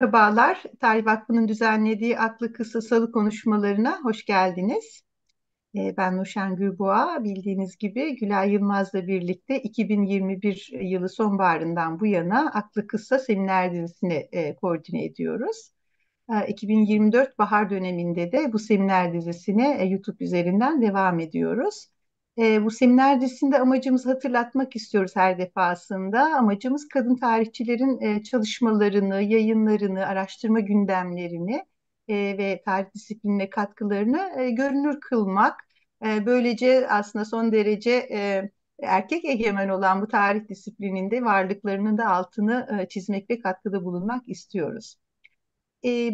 Merhabalar, Tarih Vakfı'nın düzenlediği Aklı Kısa Salı konuşmalarına hoş geldiniz. Ee, ben Nuşen Gürboğa, bildiğiniz gibi Gülay Yılmaz'la birlikte 2021 yılı sonbaharından bu yana Aklı Kısa seminer dizisini e, koordine ediyoruz. 2024 ee, bahar döneminde de bu seminer dizisine e, YouTube üzerinden devam ediyoruz. E, bu seminer dizisinde amacımız hatırlatmak istiyoruz her defasında. Amacımız kadın tarihçilerin e, çalışmalarını, yayınlarını, araştırma gündemlerini e, ve tarih disiplinine katkılarını e, görünür kılmak. E, böylece aslında son derece e, erkek egemen olan bu tarih disiplininde varlıklarının da altını e, çizmek ve katkıda bulunmak istiyoruz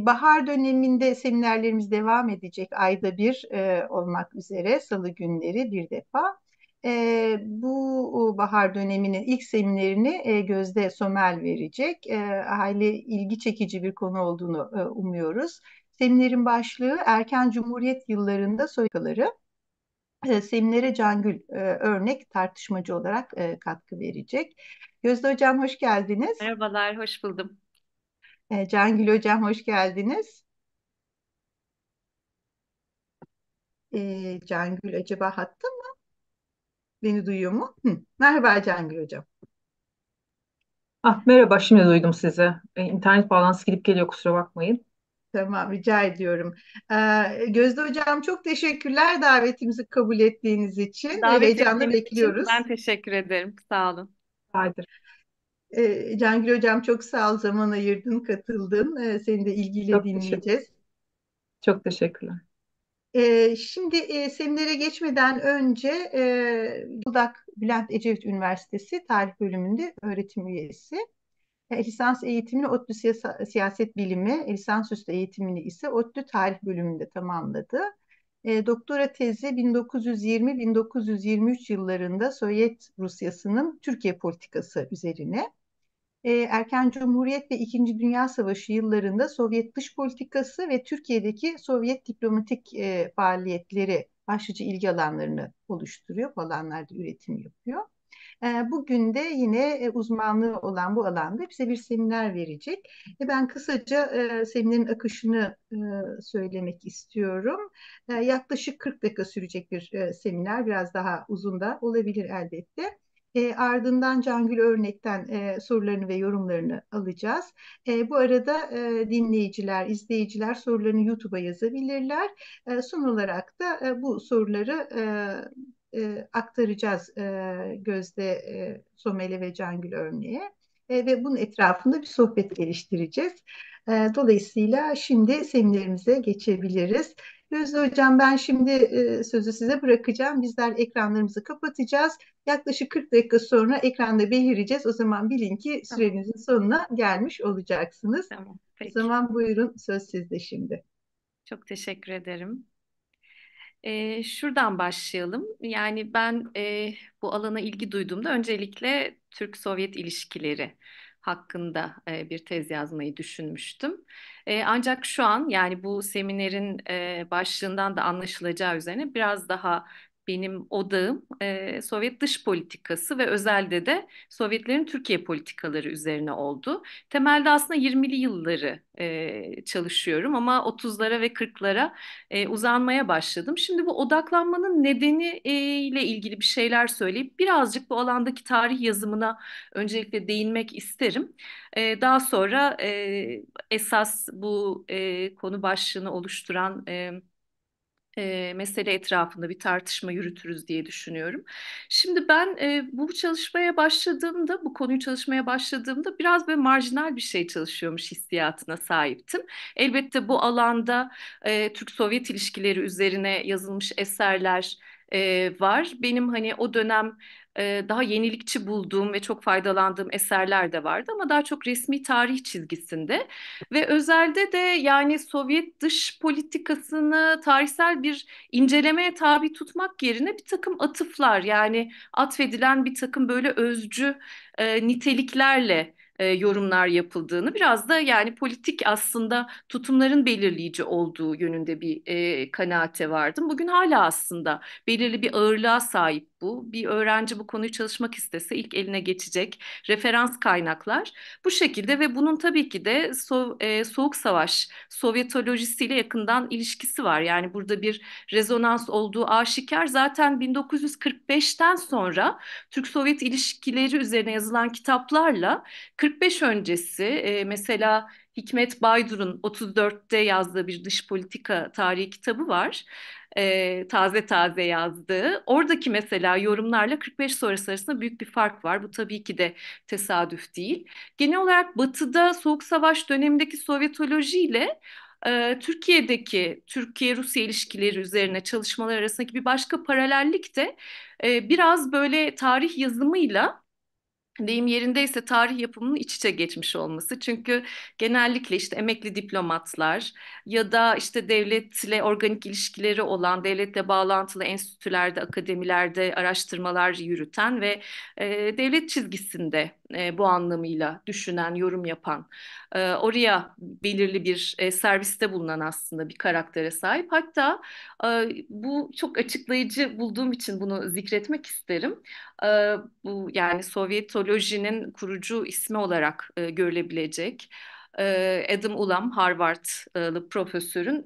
bahar döneminde seminerlerimiz devam edecek ayda bir olmak üzere salı günleri bir defa. bu bahar döneminin ilk seminerini Gözde Somel verecek. E, aile ilgi çekici bir konu olduğunu e, umuyoruz. Seminerin başlığı Erken Cumhuriyet Yıllarında Soykaları. seminere Cangül e, örnek tartışmacı olarak e, katkı verecek. Gözde Hocam hoş geldiniz. Merhabalar, hoş buldum. E, Cangül Hocam hoş geldiniz. E, Cangül acaba hatta mı? Beni duyuyor mu? Hı. Merhaba Cangül Hocam. Ah, merhaba, şimdi duydum sizi. E, İnternet bağlantısı gidip geliyor, kusura bakmayın. Tamam, rica ediyorum. E, Gözde Hocam çok teşekkürler davetimizi kabul ettiğiniz için. E, Heyecanla ettiğiniz için bekliyoruz. ben teşekkür ederim. Sağ olun. Rica ederim. E, ee, Cangül Hocam çok sağ ol zaman ayırdın, katıldın. E, seni de ilgiyle çok dinleyeceğiz. Teşekkür. Çok teşekkürler. E, şimdi e, seminere geçmeden önce e, Budak Bülent Ecevit Üniversitesi Tarih Bölümünde öğretim üyesi. E, lisans eğitimini ODTÜ Siyaset Bilimi, lisansüstü eğitimini ise ODTÜ Tarih Bölümünde tamamladı. E, doktora tezi 1920-1923 yıllarında Sovyet Rusyası'nın Türkiye politikası üzerine. Ee, erken Cumhuriyet ve İkinci Dünya Savaşı yıllarında Sovyet dış politikası ve Türkiye'deki Sovyet diplomatik e, faaliyetleri başlıca ilgi alanlarını oluşturuyor. Bu alanlarda üretim yapıyor. Ee, bugün de yine e, uzmanlığı olan bu alanda bize bir seminer verecek. E, ben kısaca seminerin akışını söylemek istiyorum. Yaklaşık 40 dakika sürecek bir seminer, biraz daha uzun da olabilir elbette. E, ardından Cangül Örnek'ten e, sorularını ve yorumlarını alacağız. E, bu arada e, dinleyiciler, izleyiciler sorularını YouTube'a yazabilirler. E, son olarak da e, bu soruları e, e, aktaracağız e, Gözde e, Someli ve Cangül Örnek'e e, ve bunun etrafında bir sohbet geliştireceğiz. E, dolayısıyla şimdi seminerimize geçebiliriz. Gözde Hocam ben şimdi e, sözü size bırakacağım. Bizler ekranlarımızı kapatacağız. Yaklaşık 40 dakika sonra ekranda belirleyeceğiz O zaman bilin ki sürenizin tamam. sonuna gelmiş olacaksınız. Tamam. Peki. O zaman buyurun söz sizde şimdi. Çok teşekkür ederim. E, şuradan başlayalım. Yani ben e, bu alana ilgi duyduğumda öncelikle Türk-Sovyet ilişkileri hakkında e, bir tez yazmayı düşünmüştüm. E, ancak şu an yani bu seminerin e, başlığından da anlaşılacağı üzerine biraz daha benim odağım e, Sovyet dış politikası ve özelde de Sovyetlerin Türkiye politikaları üzerine oldu. Temelde aslında 20'li yılları e, çalışıyorum ama 30'lara ve 40'lara e, uzanmaya başladım. Şimdi bu odaklanmanın nedeni e, ile ilgili bir şeyler söyleyip birazcık bu alandaki tarih yazımına öncelikle değinmek isterim. E, daha sonra e, esas bu e, konu başlığını oluşturan... E, e, mesele etrafında bir tartışma yürütürüz diye düşünüyorum. Şimdi ben e, bu çalışmaya başladığımda, bu konuyu çalışmaya başladığımda biraz ve marjinal bir şey çalışıyormuş hissiyatına sahiptim. Elbette bu alanda e, Türk-Sovyet ilişkileri üzerine yazılmış eserler e, var. Benim hani o dönem daha yenilikçi bulduğum ve çok faydalandığım eserler de vardı ama daha çok resmi tarih çizgisinde ve özelde de yani Sovyet dış politikasını tarihsel bir incelemeye tabi tutmak yerine bir takım atıflar yani atfedilen bir takım böyle özcü e, niteliklerle e, yorumlar yapıldığını biraz da yani politik aslında tutumların belirleyici olduğu yönünde bir e, kanaate vardım. Bugün hala aslında belirli bir ağırlığa sahip bu. Bir öğrenci bu konuyu çalışmak istese ilk eline geçecek referans kaynaklar bu şekilde ve bunun tabii ki de so e, Soğuk Savaş Sovyetolojisiyle yakından ilişkisi var. Yani burada bir rezonans olduğu aşikar. Zaten 1945'ten sonra Türk-Sovyet ilişkileri üzerine yazılan kitaplarla 45 öncesi e, mesela Hikmet Baydur'un 34'te yazdığı bir dış politika tarihi kitabı var. E, taze taze yazdığı. Oradaki mesela yorumlarla 45 sonrası arasında büyük bir fark var. Bu tabii ki de tesadüf değil. Genel olarak Batı'da Soğuk Savaş dönemindeki Sovyetolojiyle e, Türkiye'deki Türkiye-Rusya ilişkileri üzerine çalışmalar arasındaki bir başka paralellik de e, biraz böyle tarih yazımıyla deyim yerindeyse tarih yapımının iç içe geçmiş olması. Çünkü genellikle işte emekli diplomatlar ya da işte devletle organik ilişkileri olan, devletle bağlantılı enstitülerde, akademilerde araştırmalar yürüten ve e, devlet çizgisinde e, bu anlamıyla düşünen, yorum yapan, e, oraya belirli bir e, serviste bulunan aslında bir karaktere sahip. Hatta e, bu çok açıklayıcı bulduğum için bunu zikretmek isterim e, bu yani Sovyetolojinin kurucu ismi olarak e, görülebilecek. E, Adam Ulam, Harvard'lı profesörün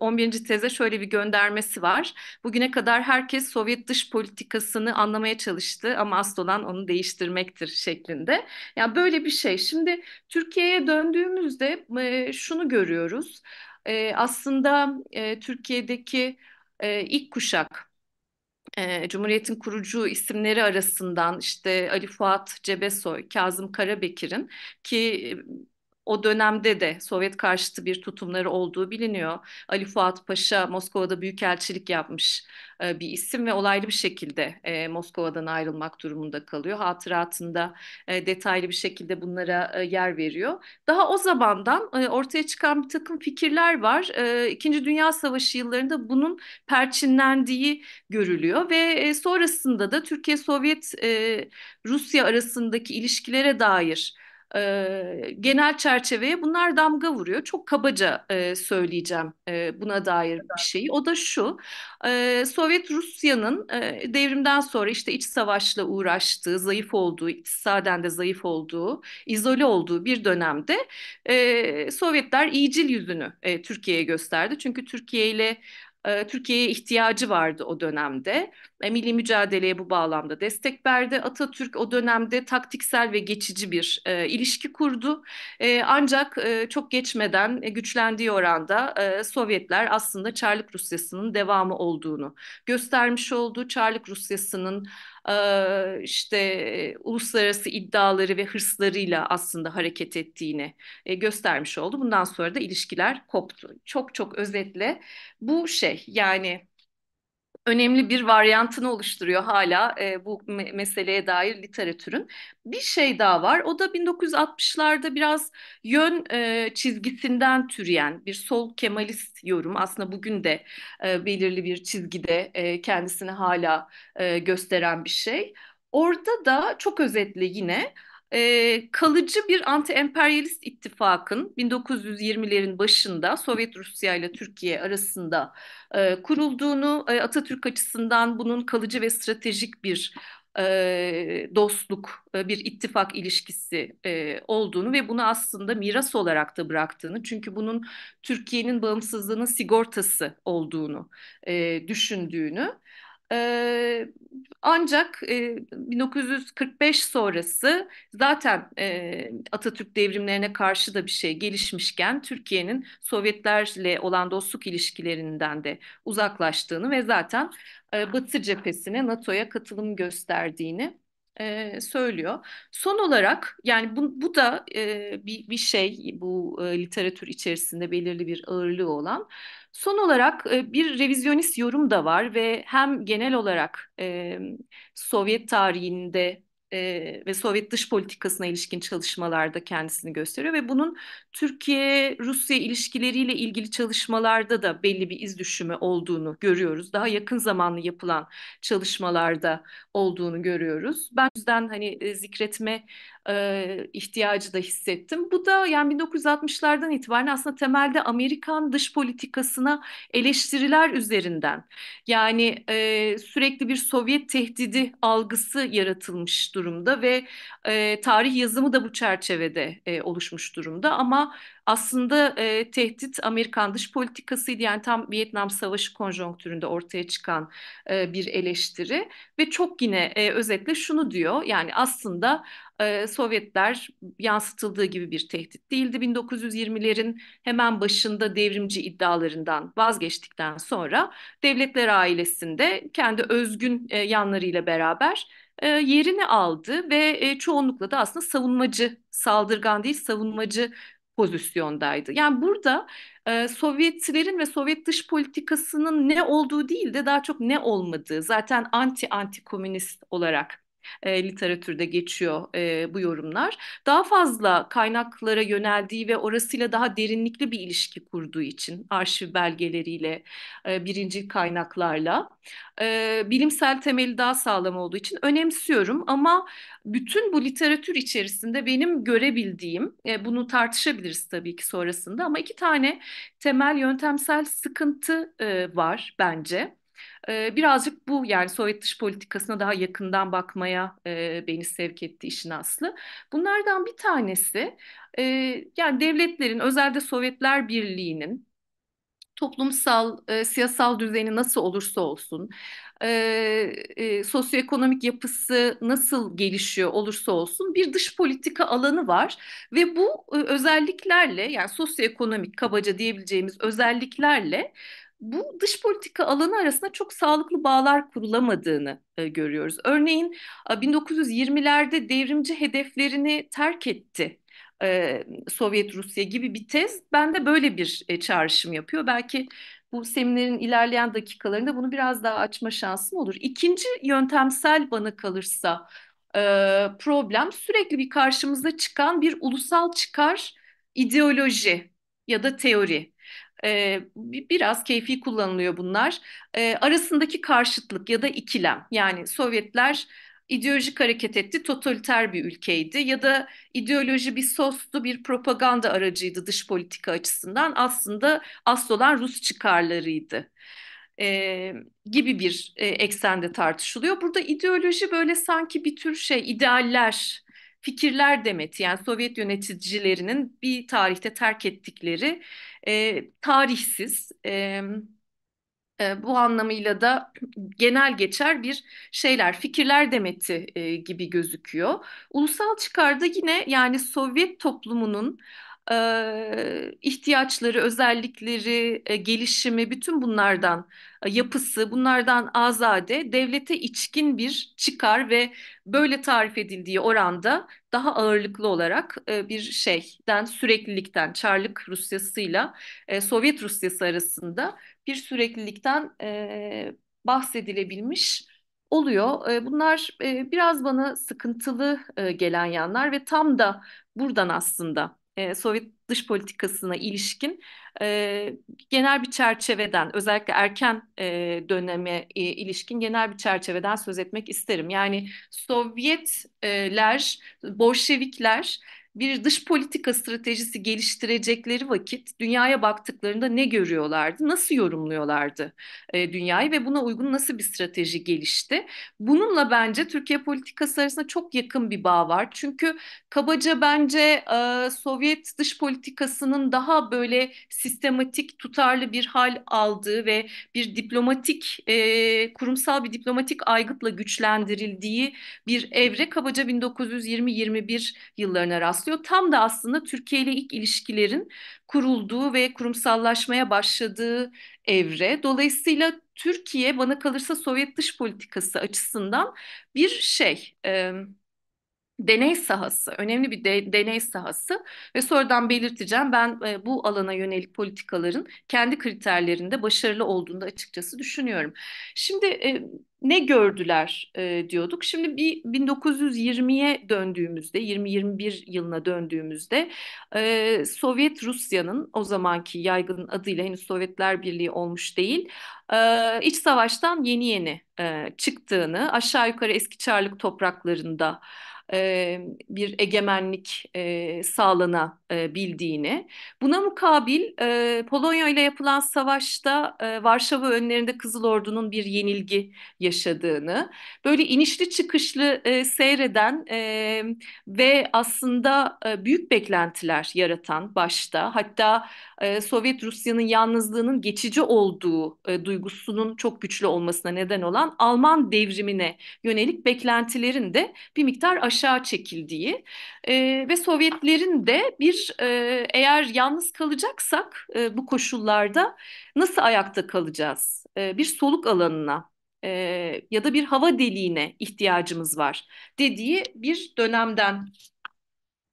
11. E, teze şöyle bir göndermesi var. Bugüne kadar herkes Sovyet dış politikasını anlamaya çalıştı ama asıl olan onu değiştirmektir şeklinde. Yani böyle bir şey. Şimdi Türkiye'ye döndüğümüzde e, şunu görüyoruz. Aslında Türkiye'deki ilk kuşak e, Cumhuriyet'in kurucu isimleri arasından işte Ali Fuat Cebesoy, Kazım Karabekir'in ki o dönemde de Sovyet karşıtı bir tutumları olduğu biliniyor. Ali Fuat Paşa Moskova'da büyükelçilik yapmış e, bir isim ve olaylı bir şekilde e, Moskova'dan ayrılmak durumunda kalıyor. Hatıratında e, detaylı bir şekilde bunlara yer veriyor. Daha o zamandan ortaya çıkan bir takım fikirler var. İkinci Dünya Savaşı yıllarında bunun perçinlendiği görülüyor ve sonrasında da Türkiye-Sovyet-Rusya arasındaki ilişkilere dair e, genel çerçeveye bunlar damga vuruyor. Çok kabaca e, söyleyeceğim e, buna dair bir şeyi. O da şu, e, Sovyet Rusya'nın e, devrimden sonra işte iç savaşla uğraştığı, zayıf olduğu, iktisaden de zayıf olduğu, izole olduğu bir dönemde e, Sovyetler iyicil yüzünü e, Türkiye'ye gösterdi. Çünkü Türkiye ile ee, Türkiye'ye ihtiyacı vardı o dönemde. E, milli mücadeleye bu bağlamda destek verdi. Atatürk o dönemde taktiksel ve geçici bir e, ilişki kurdu. E, ancak e, çok geçmeden e, güçlendiği oranda e, Sovyetler aslında Çarlık Rusyası'nın devamı olduğunu göstermiş oldu. Çarlık Rusyası'nın e, işte uluslararası iddiaları ve hırslarıyla aslında hareket ettiğini göstermiş oldu. Bundan sonra da ilişkiler koptu. Çok çok özetle bu şey yani önemli bir varyantını oluşturuyor hala e, bu me- meseleye dair literatürün. Bir şey daha var. O da 1960'larda biraz yön e, çizgisinden türeyen bir sol Kemalist yorum. Aslında bugün de e, belirli bir çizgide e, kendisini hala e, gösteren bir şey. Orada da çok özetle yine e, kalıcı bir anti-emperyalist ittifakın 1920'lerin başında Sovyet Rusya ile Türkiye arasında e, kurulduğunu, e, Atatürk açısından bunun kalıcı ve stratejik bir e, dostluk, e, bir ittifak ilişkisi e, olduğunu ve bunu aslında miras olarak da bıraktığını, çünkü bunun Türkiye'nin bağımsızlığının sigortası olduğunu e, düşündüğünü ancak 1945 sonrası zaten Atatürk devrimlerine karşı da bir şey gelişmişken Türkiye'nin Sovyetlerle olan dostluk ilişkilerinden de uzaklaştığını ve zaten Batı cephesine NATO'ya katılım gösterdiğini e, söylüyor. Son olarak yani bu, bu da e, bir, bir şey bu e, literatür içerisinde belirli bir ağırlığı olan. Son olarak e, bir revizyonist yorum da var ve hem genel olarak e, Sovyet tarihinde e, ve Sovyet dış politikasına ilişkin çalışmalarda kendisini gösteriyor ve bunun Türkiye-Rusya ilişkileriyle ilgili çalışmalarda da belli bir iz düşümü olduğunu görüyoruz. Daha yakın zamanlı yapılan çalışmalarda olduğunu görüyoruz. Ben yüzden hani zikretme e, ihtiyacı da hissettim. Bu da yani 1960'lardan itibaren aslında temelde Amerikan dış politikasına eleştiriler üzerinden yani e, sürekli bir Sovyet tehdidi algısı yaratılmış durumda ve e, tarih yazımı da bu çerçevede e, oluşmuş durumda ama aslında e, tehdit Amerikan dış politikasıydı. Yani tam Vietnam Savaşı konjonktüründe ortaya çıkan e, bir eleştiri ve çok yine e, özetle şunu diyor. Yani aslında e, Sovyetler yansıtıldığı gibi bir tehdit değildi. 1920'lerin hemen başında devrimci iddialarından vazgeçtikten sonra devletler ailesinde kendi özgün e, yanlarıyla beraber yerini aldı ve çoğunlukla da aslında savunmacı, saldırgan değil savunmacı pozisyondaydı. Yani burada e, Sovyetçilerin ve Sovyet dış politikasının ne olduğu değil de daha çok ne olmadığı zaten anti anti komünist olarak e, literatürde geçiyor e, bu yorumlar. Daha fazla kaynaklara yöneldiği ve orasıyla daha derinlikli bir ilişki kurduğu için arşiv belgeleriyle, e, birinci kaynaklarla e, bilimsel temeli daha sağlam olduğu için önemsiyorum ama bütün bu literatür içerisinde benim görebildiğim, e, bunu tartışabiliriz tabii ki sonrasında ama iki tane temel yöntemsel sıkıntı e, var bence birazcık bu yani Sovyet dış politikasına daha yakından bakmaya beni sevk etti işin aslı. Bunlardan bir tanesi yani devletlerin özelde Sovyetler Birliği'nin toplumsal, siyasal düzeni nasıl olursa olsun, sosyoekonomik yapısı nasıl gelişiyor olursa olsun bir dış politika alanı var ve bu özelliklerle yani sosyoekonomik kabaca diyebileceğimiz özelliklerle bu dış politika alanı arasında çok sağlıklı bağlar kurulamadığını e, görüyoruz. Örneğin 1920'lerde devrimci hedeflerini terk etti e, Sovyet Rusya gibi bir tez. Ben de böyle bir e, çağrışım yapıyor. Belki bu seminerin ilerleyen dakikalarında bunu biraz daha açma şansım olur. İkinci yöntemsel bana kalırsa e, problem sürekli bir karşımıza çıkan bir ulusal çıkar ideoloji ya da teori. E, biraz keyfi kullanılıyor bunlar. E, arasındaki karşıtlık ya da ikilem. Yani Sovyetler ideolojik hareket etti, totaliter bir ülkeydi ya da ideoloji bir sostu, bir propaganda aracıydı dış politika açısından. Aslında asıl olan Rus çıkarlarıydı e, gibi bir e, eksende tartışılıyor. Burada ideoloji böyle sanki bir tür şey, idealler, fikirler demeti yani Sovyet yöneticilerinin bir tarihte terk ettikleri e, tarihsiz, e, e, bu anlamıyla da genel geçer bir şeyler, fikirler demeti e, gibi gözüküyor. Ulusal çıkarda yine yani Sovyet toplumunun e, ihtiyaçları, özellikleri, e, gelişimi bütün bunlardan e, yapısı bunlardan azade devlete içkin bir çıkar ve böyle tarif edildiği oranda daha ağırlıklı olarak e, bir şeyden süreklilikten Çarlık Rusyasıyla e, Sovyet Rusyası arasında bir süreklilikten e, bahsedilebilmiş oluyor. Bunlar biraz bana sıkıntılı gelen yanlar ve tam da buradan aslında e, Sovyet dış politikasına ilişkin e, genel bir çerçeveden özellikle erken e, döneme e, ilişkin genel bir çerçeveden söz etmek isterim. Yani Sovyetler, Bolşevikler bir dış politika stratejisi geliştirecekleri vakit dünyaya baktıklarında ne görüyorlardı, nasıl yorumluyorlardı e, dünyayı ve buna uygun nasıl bir strateji gelişti? Bununla bence Türkiye politikası arasında çok yakın bir bağ var. Çünkü kabaca bence e, Sovyet dış politikasının daha böyle sistematik, tutarlı bir hal aldığı ve bir diplomatik, e, kurumsal bir diplomatik aygıtla güçlendirildiği bir evre kabaca 1920-21 yıllarına rast yansıyor. Tam da aslında Türkiye ile ilk ilişkilerin kurulduğu ve kurumsallaşmaya başladığı evre. Dolayısıyla Türkiye bana kalırsa Sovyet dış politikası açısından bir şey... E, deney sahası, önemli bir de, deney sahası ve sonradan belirteceğim ben e, bu alana yönelik politikaların kendi kriterlerinde başarılı olduğunu da açıkçası düşünüyorum. Şimdi e, ne gördüler e, diyorduk. Şimdi bir 1920'ye döndüğümüzde, 20-21 yılına döndüğümüzde e, Sovyet Rusya'nın o zamanki yaygın adıyla henüz Sovyetler Birliği olmuş değil, e, iç savaştan yeni yeni e, çıktığını, aşağı yukarı eski Çarlık topraklarında e, bir egemenlik e, sağlanabildiğini. Buna mukabil e, Polonya ile yapılan savaşta e, Varşova önlerinde Kızıl Ordu'nun bir yenilgi yaşadığını, böyle inişli çıkışlı e, seyreden e, ve aslında e, büyük beklentiler yaratan başta, hatta e, Sovyet Rusya'nın yalnızlığının geçici olduğu e, duygusunun çok güçlü olmasına neden olan Alman devrimine yönelik beklentilerin de bir miktar aşırı aşağı çekildiği e, ve Sovyetlerin de bir e, eğer yalnız kalacaksak e, bu koşullarda nasıl ayakta kalacağız? E, bir soluk alanına e, ya da bir hava deliğine ihtiyacımız var dediği bir dönemden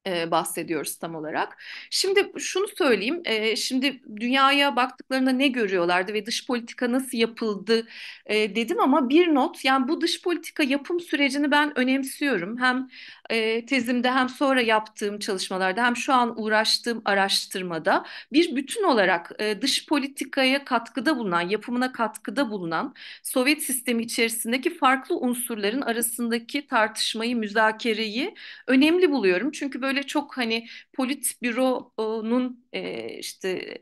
e, bahsediyoruz tam olarak. Şimdi şunu söyleyeyim, e, şimdi dünyaya baktıklarında ne görüyorlardı ve dış politika nasıl yapıldı e, dedim ama bir not, yani bu dış politika yapım sürecini ben önemsiyorum. Hem e, tezimde hem sonra yaptığım çalışmalarda hem şu an uğraştığım araştırmada bir bütün olarak e, dış politikaya katkıda bulunan, yapımına katkıda bulunan Sovyet sistemi içerisindeki farklı unsurların arasındaki tartışmayı, müzakereyi önemli buluyorum. Çünkü böyle böyle çok hani politbüronun e, işte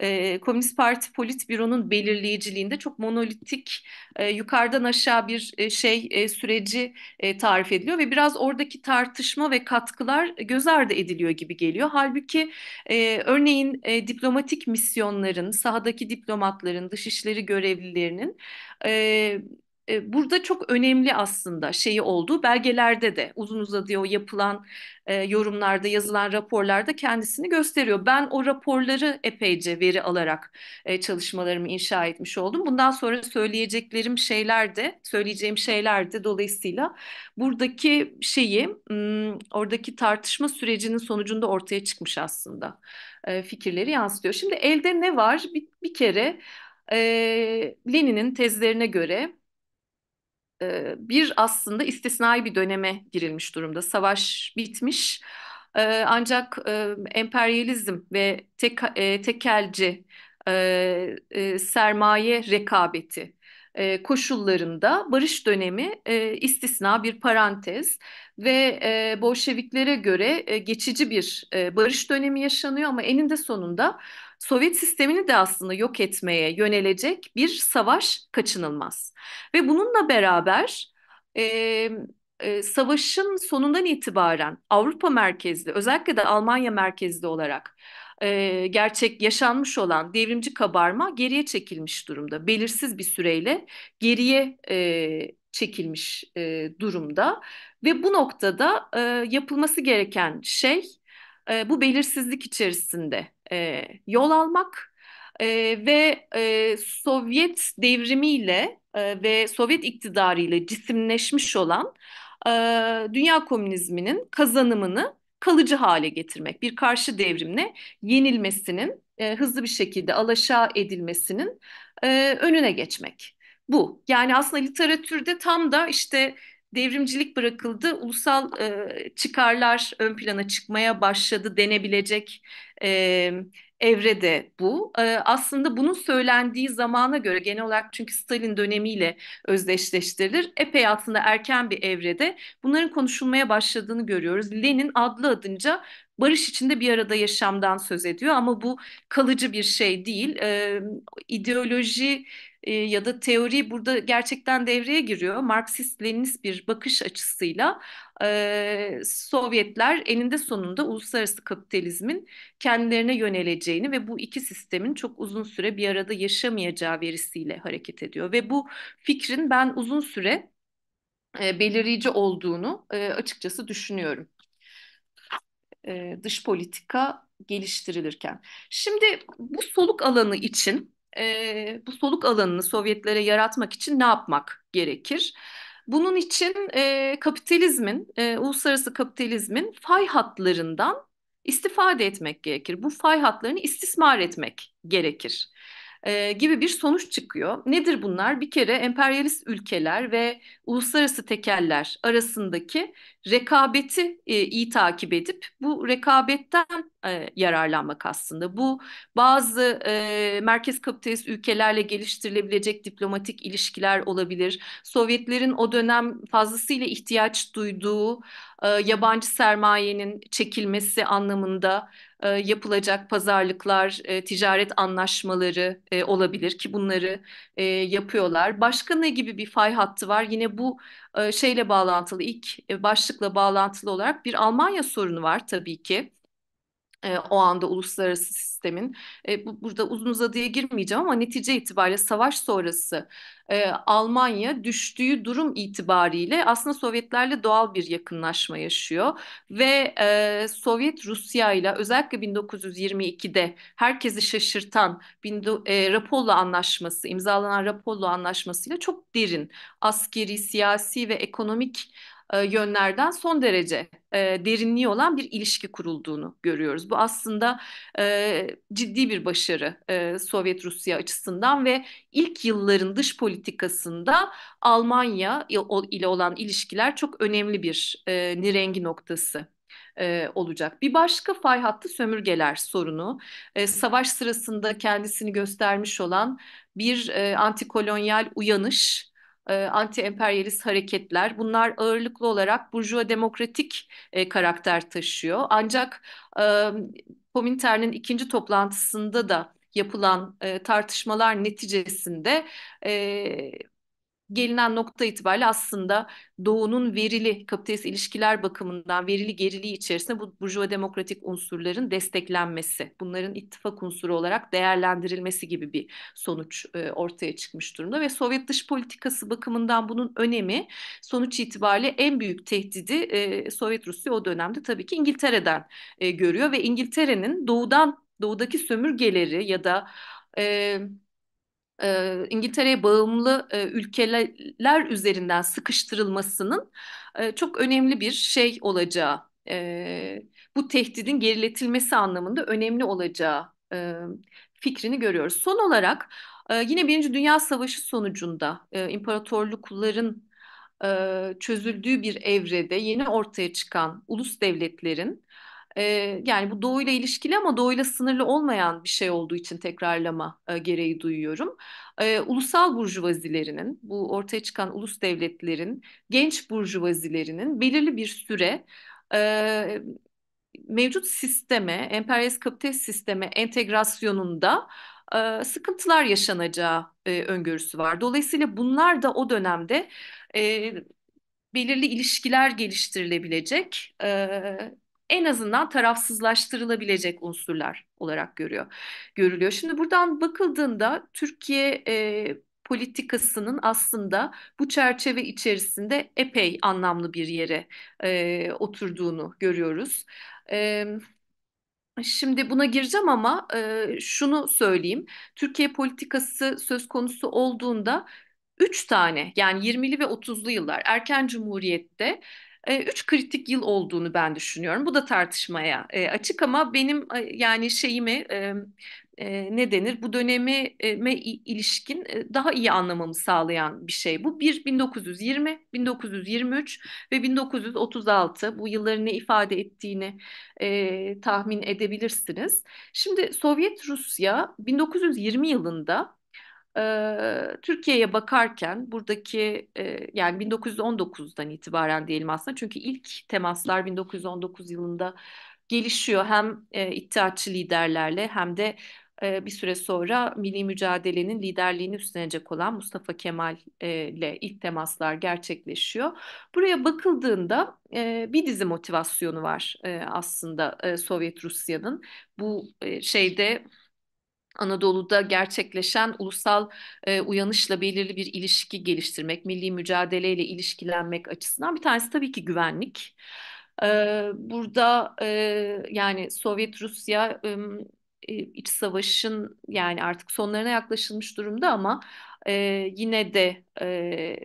e, Komünist Parti politbüronun belirleyiciliğinde çok monolitik e, yukarıdan aşağı bir e, şey e, süreci e, tarif ediliyor ve biraz oradaki tartışma ve katkılar göz ardı ediliyor gibi geliyor. Halbuki e, örneğin e, diplomatik misyonların, sahadaki diplomatların, dışişleri görevlilerinin e, e, burada çok önemli aslında şeyi olduğu belgelerde de uzun uzadıya o yapılan e, yorumlarda yazılan raporlarda kendisini gösteriyor. Ben o raporları epeyce veri alarak e, çalışmalarımı inşa etmiş oldum. Bundan sonra söyleyeceklerim şeyler de söyleyeceğim şeyler de dolayısıyla buradaki şeyi oradaki tartışma sürecinin sonucunda ortaya çıkmış aslında e, fikirleri yansıtıyor. Şimdi elde ne var? Bir, bir kere e, Lenin'in tezlerine göre bir aslında istisnai bir döneme girilmiş durumda. Savaş bitmiş ancak emperyalizm ve tek, tekelci sermaye rekabeti koşullarında barış dönemi istisna bir parantez ve e, Bolşeviklere göre geçici bir barış dönemi yaşanıyor ama eninde sonunda Sovyet sistemini de aslında yok etmeye yönelecek bir savaş kaçınılmaz. Ve bununla beraber e, e, savaşın sonundan itibaren Avrupa merkezli özellikle de Almanya merkezli olarak e, gerçek yaşanmış olan devrimci kabarma geriye çekilmiş durumda. Belirsiz bir süreyle geriye e, çekilmiş e, durumda ve bu noktada e, yapılması gereken şey e, bu belirsizlik içerisinde e, yol almak e, ve e, Sovyet devrimiyle e, ve Sovyet iktidarıyla cisimleşmiş olan e, dünya komünizminin kazanımını kalıcı hale getirmek, bir karşı devrimle yenilmesinin e, hızlı bir şekilde alaşağı edilmesinin e, önüne geçmek. Bu yani aslında literatürde tam da işte devrimcilik bırakıldı, ulusal e, çıkarlar ön plana çıkmaya başladı denebilecek e, evrede bu. E, aslında bunun söylendiği zamana göre genel olarak çünkü Stalin dönemiyle özdeşleştirilir. Epey aslında erken bir evrede bunların konuşulmaya başladığını görüyoruz. Lenin adlı adınca barış içinde bir arada yaşamdan söz ediyor ama bu kalıcı bir şey değil. E, ideoloji e, ya da teori burada gerçekten devreye giriyor. Marksist-Leninist bir bakış açısıyla e, Sovyetler eninde sonunda uluslararası kapitalizmin kendilerine yöneleceğini ve bu iki sistemin çok uzun süre bir arada yaşamayacağı verisiyle hareket ediyor. Ve bu fikrin ben uzun süre e, belirleyici olduğunu e, açıkçası düşünüyorum. E, dış politika geliştirilirken. Şimdi bu soluk alanı için e, bu soluk alanını Sovyetlere yaratmak için ne yapmak gerekir? Bunun için e, kapitalizmin, e, uluslararası kapitalizmin fay hatlarından istifade etmek gerekir. Bu fay hatlarını istismar etmek gerekir e, gibi bir sonuç çıkıyor. Nedir bunlar? Bir kere emperyalist ülkeler ve uluslararası tekeller arasındaki rekabeti e, iyi takip edip bu rekabetten e, yararlanmak aslında. Bu bazı e, merkez kapitalist ülkelerle geliştirilebilecek diplomatik ilişkiler olabilir. Sovyetlerin o dönem fazlasıyla ihtiyaç duyduğu e, yabancı sermayenin çekilmesi anlamında e, yapılacak pazarlıklar, e, ticaret anlaşmaları e, olabilir ki bunları e, yapıyorlar. Başka ne gibi bir fay hattı var? Yine bu şeyle bağlantılı, ilk başlıkla bağlantılı olarak bir Almanya sorunu var tabii ki e, o anda uluslararası sistemin. E, bu, burada uzun uzadıya girmeyeceğim ama netice itibariyle savaş sonrası e, Almanya düştüğü durum itibariyle aslında Sovyetlerle doğal bir yakınlaşma yaşıyor ve e, Sovyet Rusya ile özellikle 1922'de herkesi şaşırtan e, Rapollo anlaşması imzalanan Rapollo anlaşmasıyla çok derin askeri, siyasi ve ekonomik e, yönlerden son derece e, derinliği olan bir ilişki kurulduğunu görüyoruz. Bu aslında e, ciddi bir başarı e, Sovyet Rusya açısından ve ilk yılların dış politikasında Almanya ile olan ilişkiler çok önemli bir e, nirengi noktası e, olacak. Bir başka fay hattı sömürgeler sorunu. E, savaş sırasında kendisini göstermiş olan bir e, antikolonyal uyanış e, anti-emperyalist hareketler bunlar ağırlıklı olarak burjuva demokratik e, karakter taşıyor. Ancak Komintern'in e, ikinci toplantısında da yapılan e, tartışmalar neticesinde e, gelinen nokta itibariyle aslında Doğu'nun verili kapitalist ilişkiler bakımından verili geriliği içerisinde bu burjuva demokratik unsurların desteklenmesi, bunların ittifak unsuru olarak değerlendirilmesi gibi bir sonuç e, ortaya çıkmış durumda ve Sovyet dış politikası bakımından bunun önemi sonuç itibariyle en büyük tehdidi e, Sovyet Rusya o dönemde tabii ki İngiltere'den e, görüyor ve İngiltere'nin doğudan doğudaki sömürgeleri ya da e, e, İngiltere'ye bağımlı e, ülkeler üzerinden sıkıştırılmasının e, çok önemli bir şey olacağı, e, bu tehdidin geriletilmesi anlamında önemli olacağı e, fikrini görüyoruz. Son olarak e, yine Birinci Dünya Savaşı sonucunda e, imparatorlukların e, çözüldüğü bir evrede yeni ortaya çıkan ulus devletlerin e, yani bu doğuyla ilişkili ama doğuyla sınırlı olmayan bir şey olduğu için tekrarlama e, gereği duyuyorum. E, ulusal burjuvazilerinin, bu ortaya çıkan ulus devletlerin, genç burjuvazilerinin belirli bir süre e, mevcut sisteme, emperyalist kapitalist sisteme entegrasyonunda e, sıkıntılar yaşanacağı e, öngörüsü var. Dolayısıyla bunlar da o dönemde e, belirli ilişkiler geliştirilebilecek, e, en azından tarafsızlaştırılabilecek unsurlar olarak görüyor görülüyor. Şimdi buradan bakıldığında Türkiye e, politikasının aslında bu çerçeve içerisinde epey anlamlı bir yere e, oturduğunu görüyoruz. E, Şimdi buna gireceğim ama e, şunu söyleyeyim. Türkiye politikası söz konusu olduğunda 3 tane yani 20'li ve 30'lu yıllar erken cumhuriyette e, üç kritik yıl olduğunu ben düşünüyorum. Bu da tartışmaya e, açık ama benim e, yani şeyimi e, e, ne denir bu döneme e, ilişkin e, daha iyi anlamamı sağlayan bir şey. Bu bir 1920, 1923 ve 1936 bu yılların ne ifade ettiğini e, tahmin edebilirsiniz. Şimdi Sovyet Rusya 1920 yılında e, Türkiye'ye bakarken buradaki e, yani 1919'dan itibaren diyelim aslında çünkü ilk temaslar 1919 yılında gelişiyor hem e, iddiatçı liderlerle hem de bir süre sonra milli mücadelenin liderliğini üstlenecek olan Mustafa Kemal ile ilk temaslar gerçekleşiyor. Buraya bakıldığında bir dizi motivasyonu var aslında Sovyet Rusya'nın bu şeyde Anadolu'da gerçekleşen ulusal e, uyanışla belirli bir ilişki geliştirmek, milli mücadeleyle ilişkilenmek açısından bir tanesi tabii ki güvenlik. E, burada e, yani Sovyet Rusya e, iç savaşın yani artık sonlarına yaklaşılmış durumda ama e, yine de e,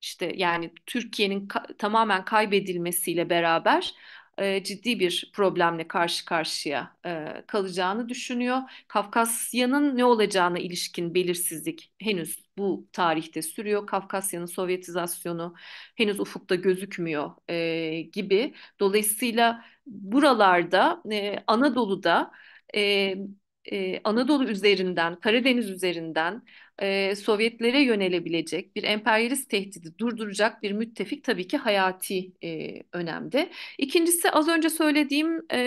işte yani Türkiye'nin ka tamamen kaybedilmesiyle beraber e, ciddi bir problemle karşı karşıya e, kalacağını düşünüyor. Kafkasya'nın ne olacağına ilişkin belirsizlik henüz bu tarihte sürüyor. Kafkasya'nın Sovyetizasyonu henüz ufukta gözükmüyor e, gibi. Dolayısıyla buralarda Anadolu'da Anadolu üzerinden, Karadeniz üzerinden e, Sovyetlere yönelebilecek bir emperyalist tehdidi durduracak bir müttefik tabii ki hayati e, önemde. İkincisi az önce söylediğim e,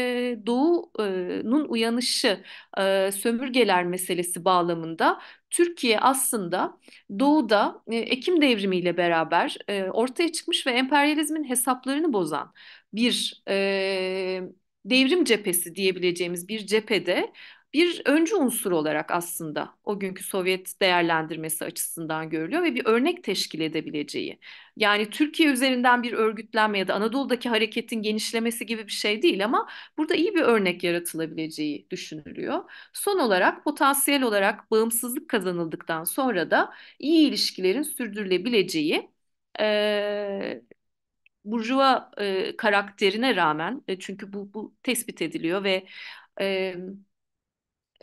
Doğu'nun uyanışı e, sömürgeler meselesi bağlamında Türkiye aslında Doğu'da e, Ekim ile beraber e, ortaya çıkmış ve emperyalizmin hesaplarını bozan bir e, devrim cephesi diyebileceğimiz bir cephede bir öncü unsur olarak aslında o günkü Sovyet değerlendirmesi açısından görülüyor ve bir örnek teşkil edebileceği. Yani Türkiye üzerinden bir örgütlenme ya da Anadolu'daki hareketin genişlemesi gibi bir şey değil ama burada iyi bir örnek yaratılabileceği düşünülüyor. Son olarak potansiyel olarak bağımsızlık kazanıldıktan sonra da iyi ilişkilerin sürdürülebileceği e, burjuva e, karakterine rağmen e, çünkü bu, bu tespit ediliyor ve e,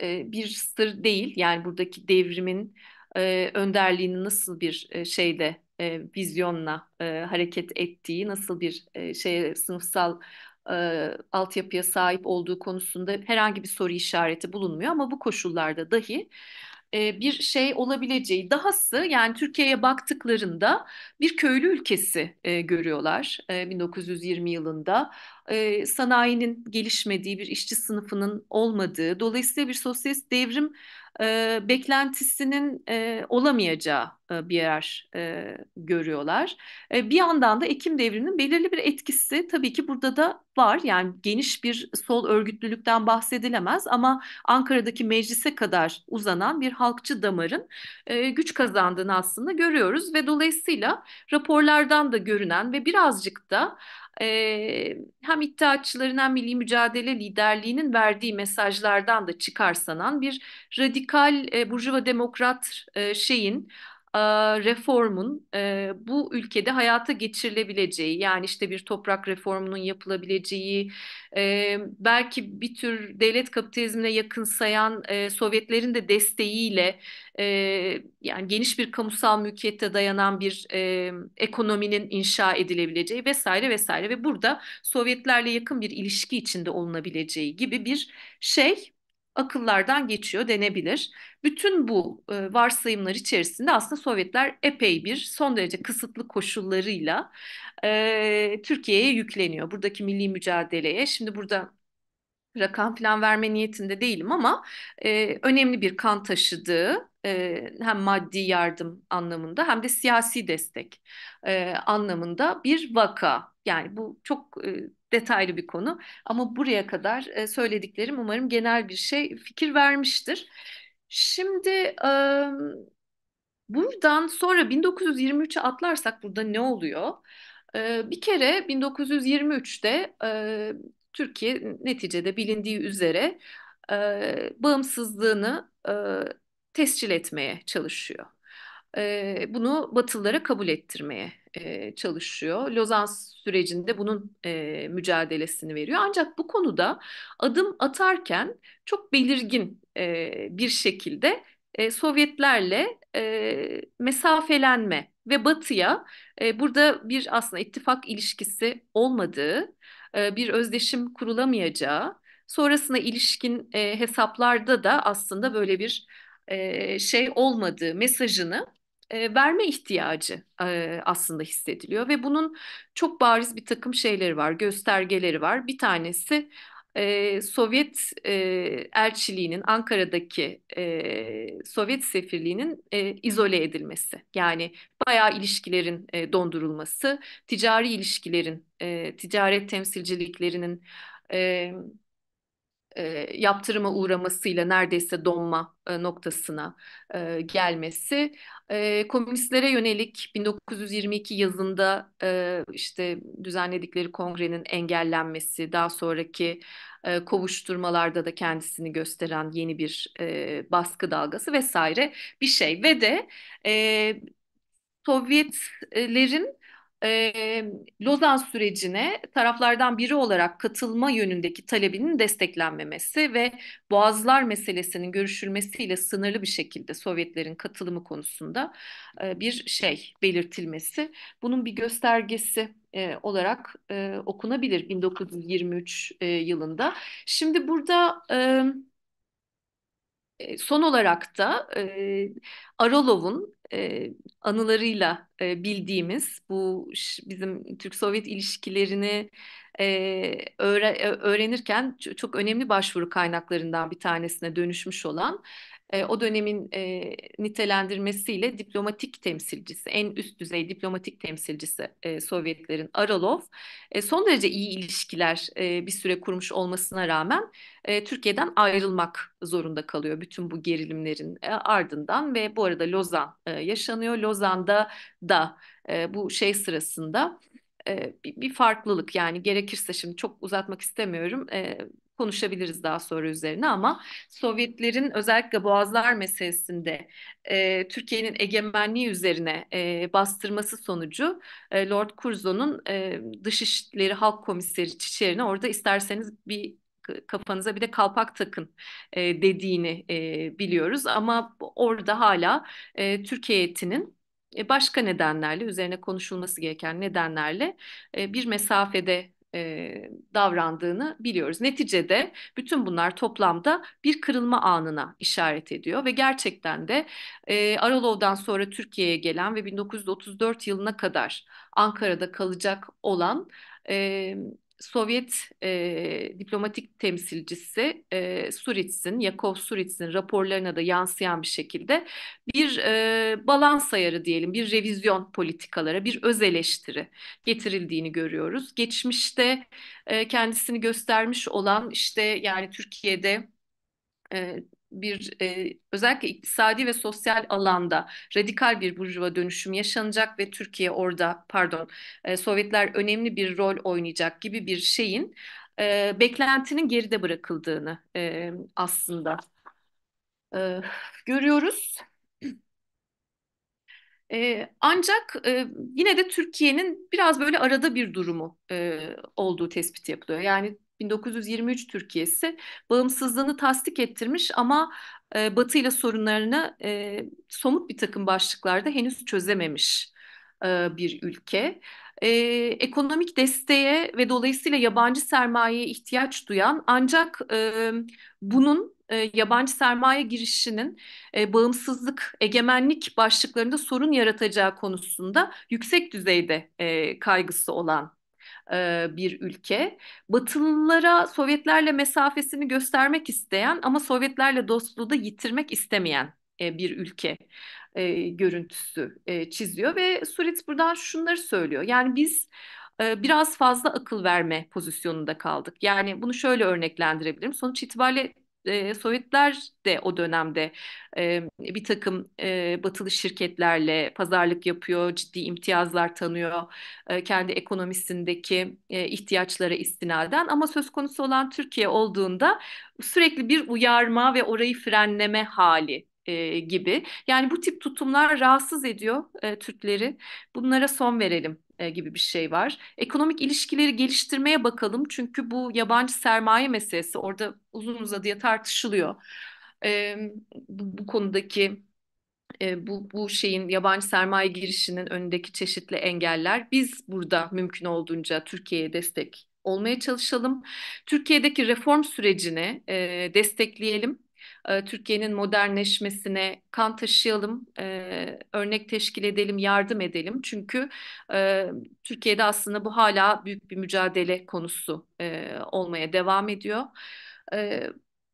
e, bir sır değil. Yani buradaki devrimin e, önderliğini nasıl bir e, şeyle e, vizyonla e, hareket ettiği, nasıl bir e, şeye sınıfsal e, altyapıya sahip olduğu konusunda herhangi bir soru işareti bulunmuyor ama bu koşullarda dahi bir şey olabileceği. Dahası yani Türkiye'ye baktıklarında bir köylü ülkesi görüyorlar 1920 yılında. sanayinin gelişmediği, bir işçi sınıfının olmadığı, dolayısıyla bir sosyalist devrim e, beklentisinin e, olamayacağı e, bir yer e, görüyorlar. E, bir yandan da Ekim devrinin belirli bir etkisi tabii ki burada da var. Yani geniş bir sol örgütlülükten bahsedilemez ama Ankara'daki meclise kadar uzanan bir halkçı damarın e, güç kazandığını aslında görüyoruz ve dolayısıyla raporlardan da görünen ve birazcık da e, hem iddiaçıların hem milli mücadele liderliğinin verdiği mesajlardan da çıkarsanan bir radikal e, burjuva demokrat e, şeyin reformun e, bu ülkede hayata geçirilebileceği yani işte bir toprak reformunun yapılabileceği e, belki bir tür devlet kapitalizmine yakınsayan e, Sovyetlerin de desteğiyle yani geniş bir kamusal mülkiyete dayanan bir ekonominin inşa edilebileceği vesaire vesaire ve burada Sovyetlerle yakın bir ilişki içinde olunabileceği gibi bir şey akıllardan geçiyor denebilir. Bütün bu e, varsayımlar içerisinde aslında Sovyetler epey bir son derece kısıtlı koşullarıyla e, Türkiye'ye yükleniyor. Buradaki milli mücadeleye. Şimdi burada rakam falan verme niyetinde değilim ama e, önemli bir kan taşıdığı e, hem maddi yardım anlamında hem de siyasi destek e, anlamında bir vaka yani bu çok e, detaylı bir konu ama buraya kadar e, söylediklerim umarım genel bir şey fikir vermiştir. Şimdi buradan sonra 1923'e atlarsak burada ne oluyor? bir kere 1923'te Türkiye neticede bilindiği üzere bağımsızlığını e, tescil etmeye çalışıyor e, bunu Batılılara kabul ettirmeye e, çalışıyor. Lozan sürecinde bunun e, mücadelesini veriyor. Ancak bu konuda adım atarken çok belirgin e, bir şekilde e, Sovyetlerle e, mesafelenme ve Batı'ya e, burada bir aslında ittifak ilişkisi olmadığı, e, bir özdeşim kurulamayacağı, sonrasına ilişkin e, hesaplarda da aslında böyle bir e, şey olmadığı mesajını verme ihtiyacı aslında hissediliyor ve bunun çok bariz bir takım şeyleri var, göstergeleri var. Bir tanesi Sovyet e, elçiliğinin Ankara'daki Sovyet sefirliğinin izole edilmesi. Yani bayağı ilişkilerin dondurulması, ticari ilişkilerin, ticaret temsilciliklerinin e, yaptırıma uğramasıyla neredeyse donma e, noktasına e, gelmesi. E, komünistlere yönelik 1922 yazında e, işte düzenledikleri kongrenin engellenmesi, daha sonraki e, kovuşturmalarda da kendisini gösteren yeni bir e, baskı dalgası vesaire bir şey. Ve de e, Sovyetlerin e, Lozan sürecine taraflardan biri olarak katılma yönündeki talebinin desteklenmemesi ve Boğazlar meselesinin görüşülmesiyle sınırlı bir şekilde Sovyetlerin katılımı konusunda e, bir şey belirtilmesi. Bunun bir göstergesi e, olarak e, okunabilir 1923 e, yılında. Şimdi burada... E, son olarak da e, Aralov'un e, anılarıyla e, bildiğimiz bu bizim Türk-Sovyet ilişkilerini e, öğre, öğrenirken çok önemli başvuru kaynaklarından bir tanesine dönüşmüş olan e, o dönemin e, nitelendirmesiyle diplomatik temsilcisi, en üst düzey diplomatik temsilcisi e, Sovyetlerin Aralov e, son derece iyi ilişkiler e, bir süre kurmuş olmasına rağmen e, Türkiye'den ayrılmak zorunda kalıyor bütün bu gerilimlerin e, ardından ve bu arada Lozan e, yaşanıyor. Lozan'da da e, bu şey sırasında bir, bir farklılık yani gerekirse şimdi çok uzatmak istemiyorum konuşabiliriz daha sonra üzerine ama Sovyetlerin özellikle Boğazlar meselesinde e, Türkiye'nin egemenliği üzerine e, bastırması sonucu e, Lord Curzon'un e, Dışişleri Halk Komiseri Çiçeri'ne orada isterseniz bir kafanıza bir de kalpak takın e, dediğini e, biliyoruz ama orada hala e, Türkiye heyetinin e, başka nedenlerle üzerine konuşulması gereken nedenlerle e, bir mesafede e, davrandığını biliyoruz. Neticede bütün bunlar toplamda bir kırılma anına işaret ediyor ve gerçekten de e, Aralov'dan sonra Türkiye'ye gelen ve 1934 yılına kadar Ankara'da kalacak olan e, Sovyet e, diplomatik temsilcisi e, Surits'in, Yakov Surits'in raporlarına da yansıyan bir şekilde bir e, balans ayarı diyelim, bir revizyon politikalara, bir öz eleştiri getirildiğini görüyoruz. Geçmişte e, kendisini göstermiş olan işte yani Türkiye'de e, bir e, özellikle iktisadi ve sosyal alanda radikal bir burjuva dönüşüm yaşanacak ve Türkiye orada pardon e, Sovyetler önemli bir rol oynayacak gibi bir şeyin e, beklentinin geride bırakıldığını e, aslında e, görüyoruz. E, ancak e, yine de Türkiye'nin biraz böyle arada bir durumu e, olduğu tespit yapılıyor. Yani 1923 Türkiye'si bağımsızlığını tasdik ettirmiş ama e, Batı ile sorunlarını e, somut bir takım başlıklarda henüz çözememiş e, bir ülke. E, ekonomik desteğe ve dolayısıyla yabancı sermayeye ihtiyaç duyan ancak e, bunun e, yabancı sermaye girişinin e, bağımsızlık, egemenlik başlıklarında sorun yaratacağı konusunda yüksek düzeyde e, kaygısı olan e, bir ülke. Batılılara Sovyetlerle mesafesini göstermek isteyen ama Sovyetlerle dostluğu da yitirmek istemeyen e, bir ülke e, görüntüsü e, çiziyor ve Surit buradan şunları söylüyor. Yani biz biraz fazla akıl verme pozisyonunda kaldık. Yani bunu şöyle örneklendirebilirim. Sonuç itibariyle e, Sovyetler de o dönemde e, bir takım e, batılı şirketlerle pazarlık yapıyor, ciddi imtiyazlar tanıyor e, kendi ekonomisindeki e, ihtiyaçlara istinaden. Ama söz konusu olan Türkiye olduğunda sürekli bir uyarma ve orayı frenleme hali e, gibi. Yani bu tip tutumlar rahatsız ediyor e, Türkleri. Bunlara son verelim e, gibi bir şey var. Ekonomik ilişkileri geliştirmeye bakalım çünkü bu yabancı sermaye meselesi orada uzun uzadıya tartışılıyor. E, bu, bu konudaki e, bu, bu şeyin yabancı sermaye girişinin önündeki çeşitli engeller biz burada mümkün olduğunca Türkiye'ye destek olmaya çalışalım. Türkiye'deki reform sürecini e, destekleyelim. Türkiye'nin modernleşmesine kan taşıyalım, örnek teşkil edelim, yardım edelim. Çünkü Türkiye'de aslında bu hala büyük bir mücadele konusu olmaya devam ediyor.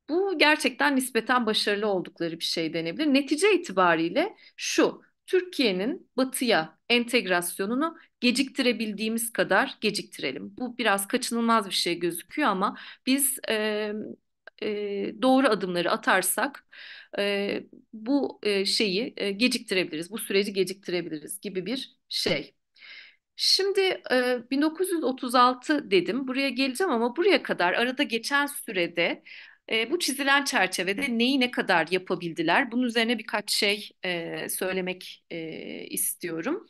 bu gerçekten nispeten başarılı oldukları bir şey denebilir. Netice itibariyle şu, Türkiye'nin batıya entegrasyonunu geciktirebildiğimiz kadar geciktirelim. Bu biraz kaçınılmaz bir şey gözüküyor ama biz e, e, doğru adımları atarsak e, bu e, şeyi e, geciktirebiliriz, bu süreci geciktirebiliriz gibi bir şey. Şimdi e, 1936 dedim, buraya geleceğim ama buraya kadar arada geçen sürede e, bu çizilen çerçevede neyi ne kadar yapabildiler? Bunun üzerine birkaç şey e, söylemek e, istiyorum.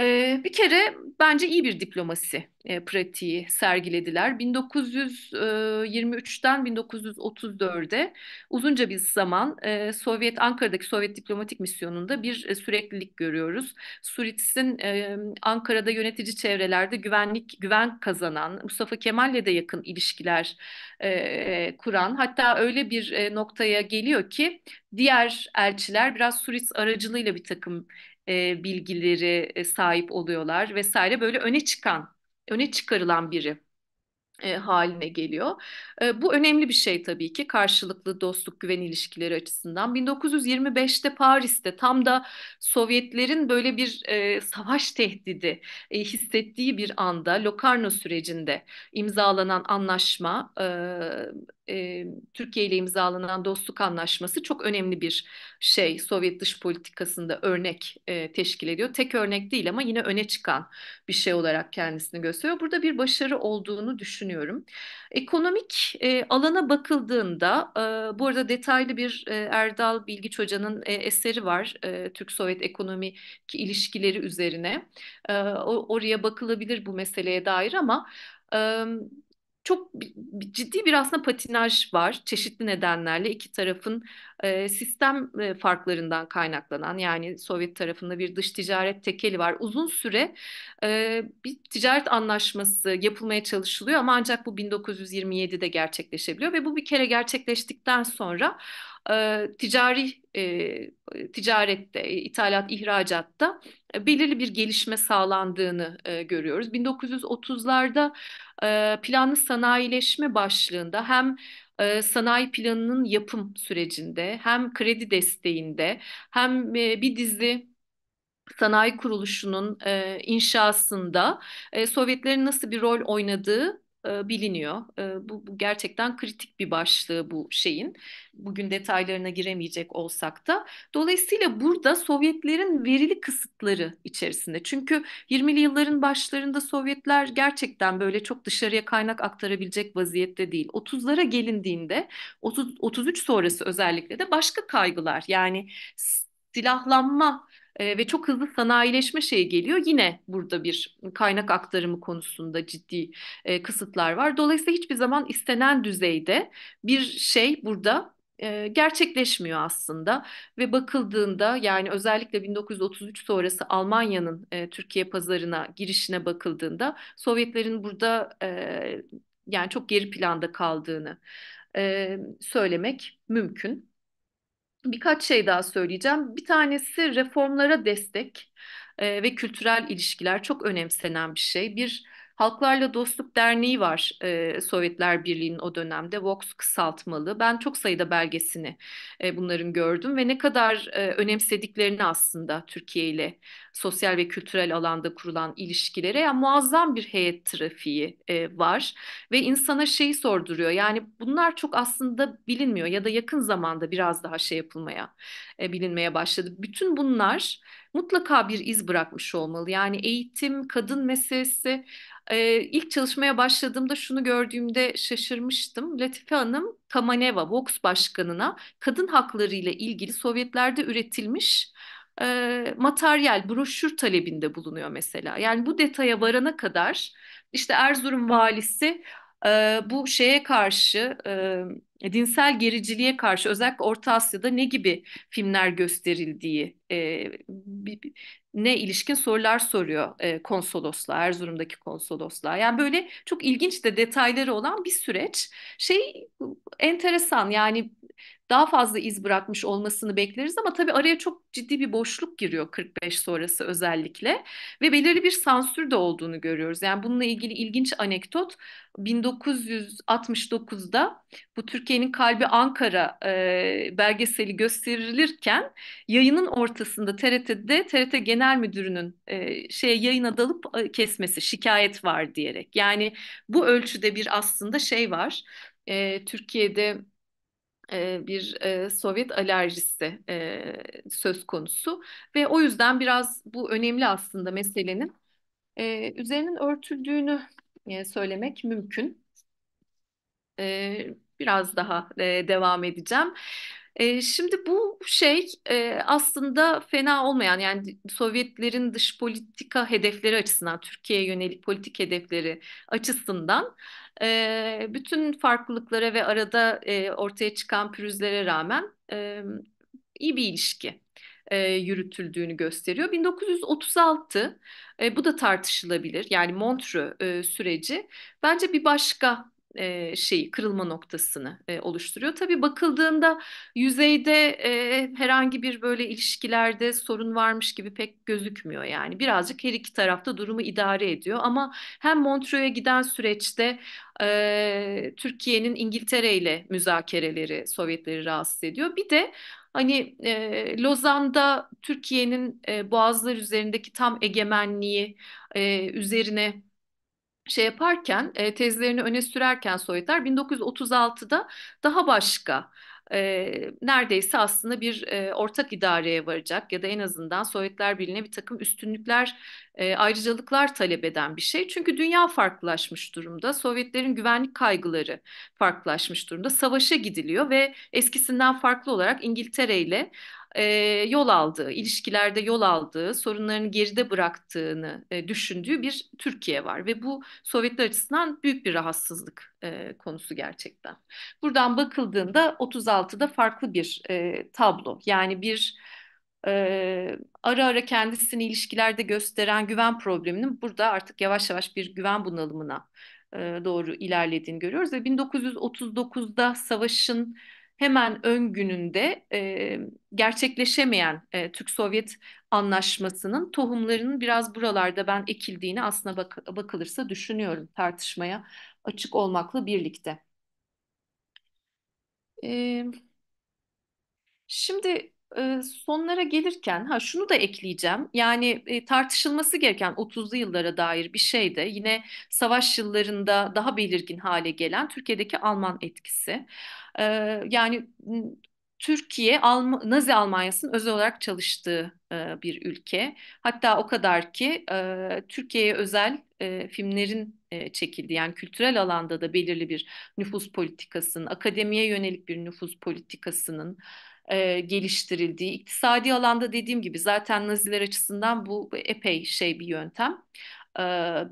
Ee, bir kere bence iyi bir diplomasi e, pratiği sergilediler. 1923'ten e, 1934'e uzunca bir zaman e, Sovyet Ankara'daki Sovyet diplomatik misyonunda bir süreklilik görüyoruz. Suritz'in Ankara'da yönetici çevrelerde güvenlik güven kazanan, Mustafa Kemal'le de yakın ilişkiler kuran, hatta öyle bir noktaya geliyor ki diğer elçiler biraz Suritz aracılığıyla bir takım e, bilgileri e, sahip oluyorlar vesaire böyle öne çıkan, öne çıkarılan biri e, haline geliyor. E, bu önemli bir şey tabii ki karşılıklı dostluk güven ilişkileri açısından. 1925'te Paris'te tam da Sovyetlerin böyle bir e, savaş tehdidi e, hissettiği bir anda Locarno sürecinde imzalanan anlaşma e, e, Türkiye ile imzalanan dostluk anlaşması çok önemli bir şey. Sovyet dış politikasında örnek e, teşkil ediyor. Tek örnek değil ama yine öne çıkan bir şey olarak kendisini gösteriyor. Burada bir başarı olduğunu düşünüyorum. Ekonomik e, alana bakıldığında, e, bu arada detaylı bir e, Erdal Bilgiç Hoca'nın e, eseri var. E, Türk-Sovyet ekonomik ilişkileri üzerine. E, oraya bakılabilir bu meseleye dair ama çok ciddi bir aslında patinaj var çeşitli nedenlerle iki tarafın e, sistem farklarından kaynaklanan yani Sovyet tarafında bir dış ticaret tekeli var. Uzun süre e, bir ticaret anlaşması yapılmaya çalışılıyor ama ancak bu 1927'de gerçekleşebiliyor ve bu bir kere gerçekleştikten sonra ticari ticarette, ithalat, ihracatta belirli bir gelişme sağlandığını görüyoruz. 1930'larda planlı sanayileşme başlığında hem sanayi planının yapım sürecinde hem kredi desteğinde hem bir dizi sanayi kuruluşunun inşasında Sovyetlerin nasıl bir rol oynadığı e, biliniyor. E, bu, bu gerçekten kritik bir başlığı bu şeyin. Bugün detaylarına giremeyecek olsak da. Dolayısıyla burada Sovyetlerin verili kısıtları içerisinde. Çünkü 20'li yılların başlarında Sovyetler gerçekten böyle çok dışarıya kaynak aktarabilecek vaziyette değil. 30'lara gelindiğinde 30, 33 sonrası özellikle de başka kaygılar yani silahlanma ve çok hızlı sanayileşme şeyi geliyor. Yine burada bir kaynak aktarımı konusunda ciddi e, kısıtlar var. Dolayısıyla hiçbir zaman istenen düzeyde bir şey burada e, gerçekleşmiyor aslında ve bakıldığında yani özellikle 1933 sonrası Almanya'nın e, Türkiye pazarına girişine bakıldığında Sovyetlerin burada e, yani çok geri planda kaldığını e, söylemek mümkün. Birkaç şey daha söyleyeceğim. Bir tanesi reformlara destek ve kültürel ilişkiler çok önemsenen bir şey. Bir Halklarla Dostluk Derneği var e, Sovyetler Birliği'nin o dönemde. VOX kısaltmalı. Ben çok sayıda belgesini e, bunların gördüm ve ne kadar e, önemsediklerini aslında Türkiye ile sosyal ve kültürel alanda kurulan ilişkilere yani muazzam bir heyet trafiği e, var ve insana şeyi sorduruyor. Yani bunlar çok aslında bilinmiyor ya da yakın zamanda biraz daha şey yapılmaya, e, bilinmeye başladı. Bütün bunlar mutlaka bir iz bırakmış olmalı. Yani eğitim, kadın meselesi, ee, ilk çalışmaya başladığımda şunu gördüğümde şaşırmıştım. Latife Hanım Kamaneva, Vox Başkanı'na kadın hakları ile ilgili Sovyetlerde üretilmiş e, materyal, broşür talebinde bulunuyor mesela. Yani bu detaya varana kadar işte Erzurum valisi e, bu şeye karşı... E, dinsel gericiliğe karşı özellikle Orta Asya'da ne gibi filmler gösterildiği e, ne ilişkin sorular soruyor e, konsolosluğa, Erzurum'daki konsolosluğa. Yani böyle çok ilginç de detayları olan bir süreç. Şey enteresan yani daha fazla iz bırakmış olmasını bekleriz ama tabii araya çok ciddi bir boşluk giriyor 45 sonrası özellikle ve belirli bir sansür de olduğunu görüyoruz. Yani bununla ilgili ilginç anekdot 1969'da bu Türkiye'nin Kalbi Ankara e, belgeseli gösterilirken yayının ortasında noktasında TRT'de TRT Genel Müdürü'nün e, şeye yayına dalıp e, kesmesi şikayet var diyerek. Yani bu ölçüde bir aslında şey var. E, Türkiye'de e, bir e, Sovyet alerjisi e, söz konusu ve o yüzden biraz bu önemli aslında meselenin e, üzerinin örtüldüğünü e, söylemek mümkün. E, biraz daha devam edeceğim şimdi bu şey aslında fena olmayan yani Sovyetlerin dış politika hedefleri açısından Türkiye'ye yönelik politik hedefleri açısından bütün farklılıklara ve arada ortaya çıkan pürüzlere rağmen iyi bir ilişki yürütüldüğünü gösteriyor. 1936 bu da tartışılabilir yani Montreux süreci bence bir başka e, şeyi kırılma noktasını e, oluşturuyor. Tabii bakıldığında yüzeyde e, herhangi bir böyle ilişkilerde sorun varmış gibi pek gözükmüyor yani. Birazcık her iki tarafta durumu idare ediyor ama hem Montreux'e giden süreçte e, Türkiye'nin İngiltere ile müzakereleri Sovyetleri rahatsız ediyor. Bir de Hani e, Lozan'da Türkiye'nin e, boğazlar üzerindeki tam egemenliği e, üzerine şey yaparken e, tezlerini öne sürerken Soytar 1936'da daha başka e, neredeyse aslında bir e, ortak idareye varacak ya da en azından Sovyetler Birliği'ne bir takım üstünlükler, e, ayrıcalıklar talep eden bir şey. Çünkü dünya farklılaşmış durumda. Sovyetlerin güvenlik kaygıları farklılaşmış durumda. Savaşa gidiliyor ve eskisinden farklı olarak İngiltere ile e, yol aldığı, ilişkilerde yol aldığı, sorunlarını geride bıraktığını e, düşündüğü bir Türkiye var. Ve bu Sovyetler açısından büyük bir rahatsızlık e, konusu gerçekten. Buradan bakıldığında 36'da farklı bir e, tablo. Yani bir e, ara ara kendisini ilişkilerde gösteren güven probleminin burada artık yavaş yavaş bir güven bunalımına doğru ilerlediğini görüyoruz. Ve 1939'da savaşın hemen ön gününde e, gerçekleşemeyen e, Türk-Sovyet anlaşmasının tohumlarının biraz buralarda ben ekildiğini aslına bak bakılırsa düşünüyorum tartışmaya açık olmakla birlikte. E, şimdi e, sonlara gelirken ha şunu da ekleyeceğim. Yani e, tartışılması gereken 30'lu yıllara dair bir şey de yine savaş yıllarında daha belirgin hale gelen Türkiye'deki Alman etkisi. E, yani Türkiye Alm Nazi Almanyası'nın özel olarak çalıştığı e, bir ülke. Hatta o kadar ki e, Türkiye'ye özel e, filmlerin e, çekildi. Yani kültürel alanda da belirli bir nüfus politikasının, akademiye yönelik bir nüfus politikasının e, geliştirildiği, iktisadi alanda dediğim gibi zaten Naziler açısından bu epey şey bir yöntem, e,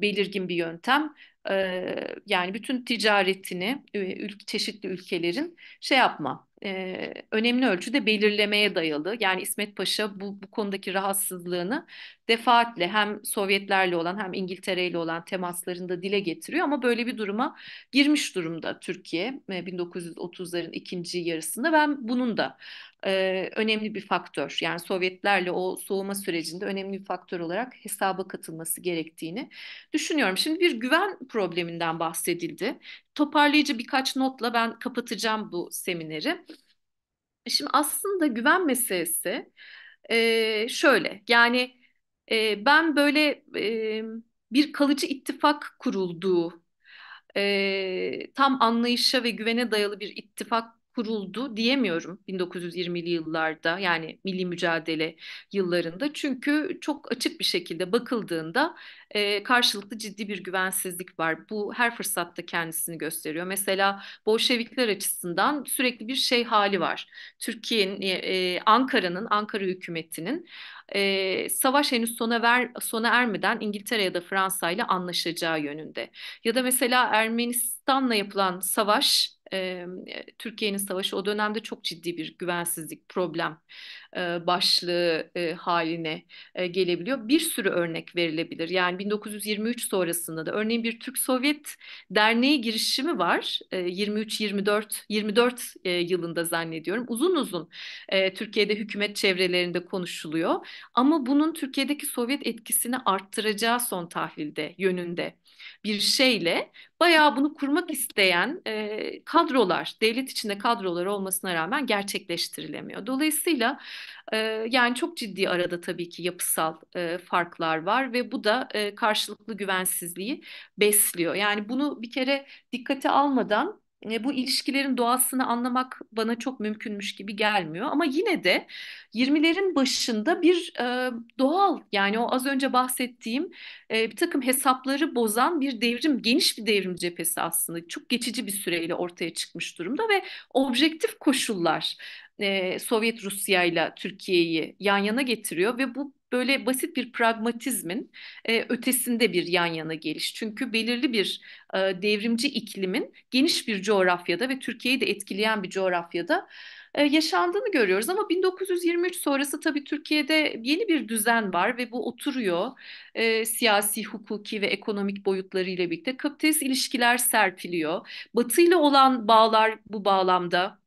belirgin bir yöntem e, yani bütün ticaretini ül çeşitli ülkelerin şey yapma e, önemli ölçüde belirlemeye dayalı. Yani İsmet Paşa bu, bu konudaki rahatsızlığını defaatle hem Sovyetlerle olan hem İngiltere ile olan temaslarında dile getiriyor ama böyle bir duruma girmiş durumda Türkiye 1930'ların e, ikinci yarısında. Ben bunun da e, önemli bir faktör yani Sovyetlerle o soğuma sürecinde önemli bir faktör olarak hesaba katılması gerektiğini düşünüyorum. Şimdi bir güven probleminden bahsedildi. Toparlayıcı birkaç notla ben kapatacağım bu semineri. Şimdi aslında güven meselesi e, şöyle yani e, ben böyle e, bir kalıcı ittifak kurulduğu, e, tam anlayışa ve güvene dayalı bir ittifak kuruldu diyemiyorum 1920'li yıllarda yani milli mücadele yıllarında. Çünkü çok açık bir şekilde bakıldığında e, karşılıklı ciddi bir güvensizlik var. Bu her fırsatta kendisini gösteriyor. Mesela Bolşevikler açısından sürekli bir şey hali var. Türkiye'nin, e, Ankara'nın, Ankara hükümetinin e, savaş henüz sona ver sona ermeden İngiltere ya da Fransa ile anlaşacağı yönünde. Ya da mesela Ermenistan'la yapılan savaş e, Türkiye'nin savaşı o dönemde çok ciddi bir güvensizlik problem e, başlığı e, haline e, gelebiliyor. Bir sürü örnek verilebilir. Yani 1923 sonrasında da örneğin bir Türk-Sovyet derneği girişimi var. 23-24 24 yılında zannediyorum. Uzun uzun Türkiye'de hükümet çevrelerinde konuşuluyor. Ama bunun Türkiye'deki Sovyet etkisini arttıracağı son tahlilde yönünde bir şeyle bayağı bunu kurmak isteyen e, kadrolar, devlet içinde kadrolar olmasına rağmen gerçekleştirilemiyor. Dolayısıyla e, yani çok ciddi arada tabii ki yapısal e, farklar var ve bu da e, karşılıklı güvensizliği besliyor. Yani bunu bir kere dikkate almadan e, bu ilişkilerin doğasını anlamak bana çok mümkünmüş gibi gelmiyor. Ama yine de 20'lerin başında bir e, doğal yani o az önce bahsettiğim e, bir takım hesapları bozan bir devrim, geniş bir devrim cephesi aslında. Çok geçici bir süreyle ortaya çıkmış durumda ve objektif koşullar e, Sovyet Rusya ile Türkiye'yi yan yana getiriyor ve bu böyle basit bir pragmatizmin e, ötesinde bir yan yana geliş. Çünkü belirli bir e, devrimci iklimin geniş bir coğrafyada ve Türkiye'yi de etkileyen bir coğrafyada e, yaşandığını görüyoruz ama 1923 sonrası tabii Türkiye'de yeni bir düzen var ve bu oturuyor e, siyasi, hukuki ve ekonomik boyutlarıyla birlikte kapitalist ilişkiler serpiliyor. Batı ile olan bağlar bu bağlamda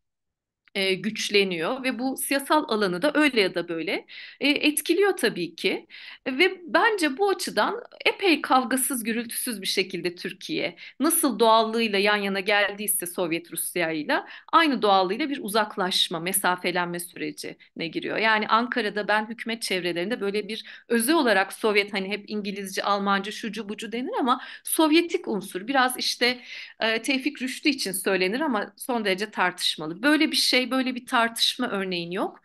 e, güçleniyor ve bu siyasal alanı da öyle ya da böyle e, etkiliyor tabii ki ve bence bu açıdan epey kavgasız gürültüsüz bir şekilde Türkiye nasıl doğallığıyla yan yana geldiyse Sovyet Rusya'yla aynı doğallığıyla bir uzaklaşma mesafelenme sürecine giriyor. Yani Ankara'da ben hükümet çevrelerinde böyle bir özü olarak Sovyet hani hep İngilizce, Almanca, şucu bucu denir ama Sovyetik unsur biraz işte e, Tevfik Rüştü için söylenir ama son derece tartışmalı. Böyle bir şey şey böyle bir tartışma örneğin yok.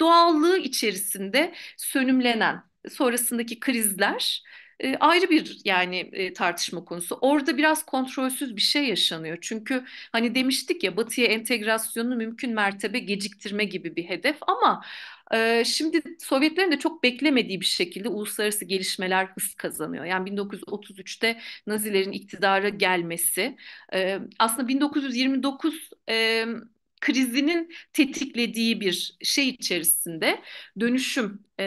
Doğallığı içerisinde sönümlenen sonrasındaki krizler e, ayrı bir yani e, tartışma konusu. Orada biraz kontrolsüz bir şey yaşanıyor. Çünkü hani demiştik ya Batı'ya entegrasyonunu mümkün mertebe geciktirme gibi bir hedef ama e, şimdi Sovyetlerin de çok beklemediği bir şekilde uluslararası gelişmeler hız kazanıyor. Yani 1933'te Nazilerin iktidara gelmesi e, aslında 1929 e, krizinin tetiklediği bir şey içerisinde dönüşüm, e,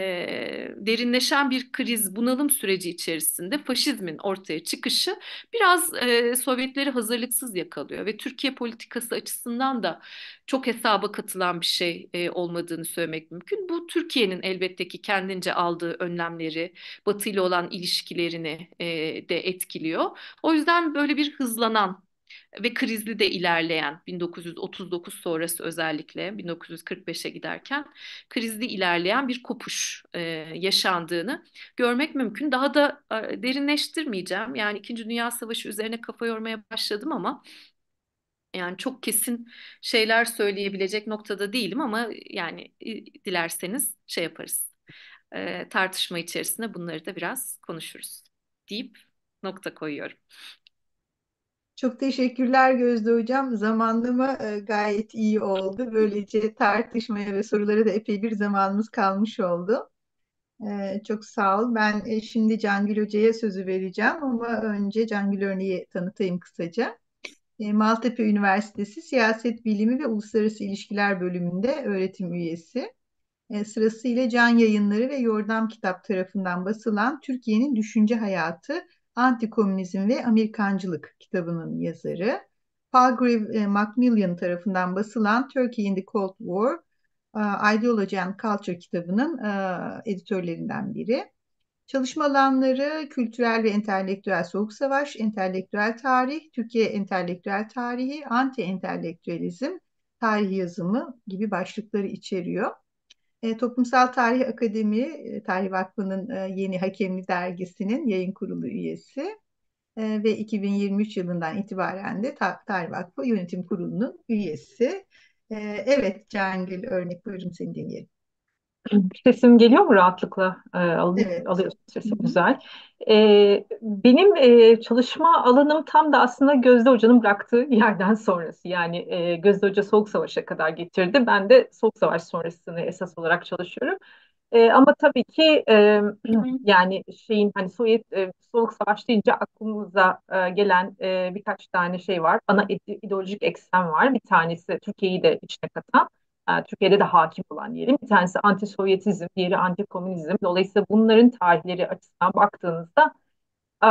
derinleşen bir kriz, bunalım süreci içerisinde faşizmin ortaya çıkışı biraz e, Sovyetleri hazırlıksız yakalıyor ve Türkiye politikası açısından da çok hesaba katılan bir şey e, olmadığını söylemek mümkün. Bu Türkiye'nin elbette ki kendince aldığı önlemleri, Batı ile olan ilişkilerini e, de etkiliyor. O yüzden böyle bir hızlanan ve krizli de ilerleyen 1939 sonrası özellikle 1945'e giderken krizli ilerleyen bir kopuş e, yaşandığını görmek mümkün. Daha da e, derinleştirmeyeceğim. Yani İkinci Dünya Savaşı üzerine kafa yormaya başladım ama yani çok kesin şeyler söyleyebilecek noktada değilim ama yani dilerseniz şey yaparız. E, tartışma içerisinde bunları da biraz konuşuruz deyip nokta koyuyorum. Çok teşekkürler Gözde Hocam. Zamanlama e, gayet iyi oldu. Böylece tartışmaya ve sorulara da epey bir zamanımız kalmış oldu. E, çok sağ ol. Ben e, şimdi Cangül Hoca'ya sözü vereceğim ama önce Cangül örneği tanıtayım kısaca. Maltepe Üniversitesi Siyaset Bilimi ve Uluslararası İlişkiler bölümünde öğretim üyesi. Sırasıyla Can Yayınları ve Yordam Kitap tarafından basılan Türkiye'nin Düşünce Hayatı Antikomünizm ve Amerikancılık kitabının yazarı. Palgrave e, Macmillan tarafından basılan Turkey in the Cold War, uh, Ideology and Culture kitabının uh, editörlerinden biri. Çalışma alanları kültürel ve entelektüel soğuk savaş, entelektüel tarih, Türkiye entelektüel tarihi, anti entelektüelizm, tarih yazımı gibi başlıkları içeriyor. E, Toplumsal Tarih Akademi, e, Tarih Vakfı'nın e, yeni hakemli dergisinin yayın kurulu üyesi e, ve 2023 yılından itibaren de Ta Tarih Vakfı Yönetim Kurulu'nun üyesi. E, evet Cangül örnek buyurun seni dinleyelim. Sesim geliyor mu rahatlıkla? E, al Evet. alıyorsun sesi güzel. E, benim e, çalışma alanım tam da aslında Gözde Hoca'nın bıraktığı yerden sonrası. Yani e, Gözde Hoca Soğuk Savaş'a kadar getirdi. Ben de Soğuk Savaş sonrasını esas olarak çalışıyorum. E, ama tabii ki e, yani şeyin hani Sovyet e, Soğuk Savaş deyince aklımıza e, gelen e, birkaç tane şey var. Ana ideolojik eksen var. Bir tanesi Türkiye'yi de içine katan. E, Türkiye'de de hakim olan diyelim. Bir tanesi anti-Sovyetizm, diğeri anti-komünizm. Dolayısıyla bunların tarihleri açısından baktığınızda e,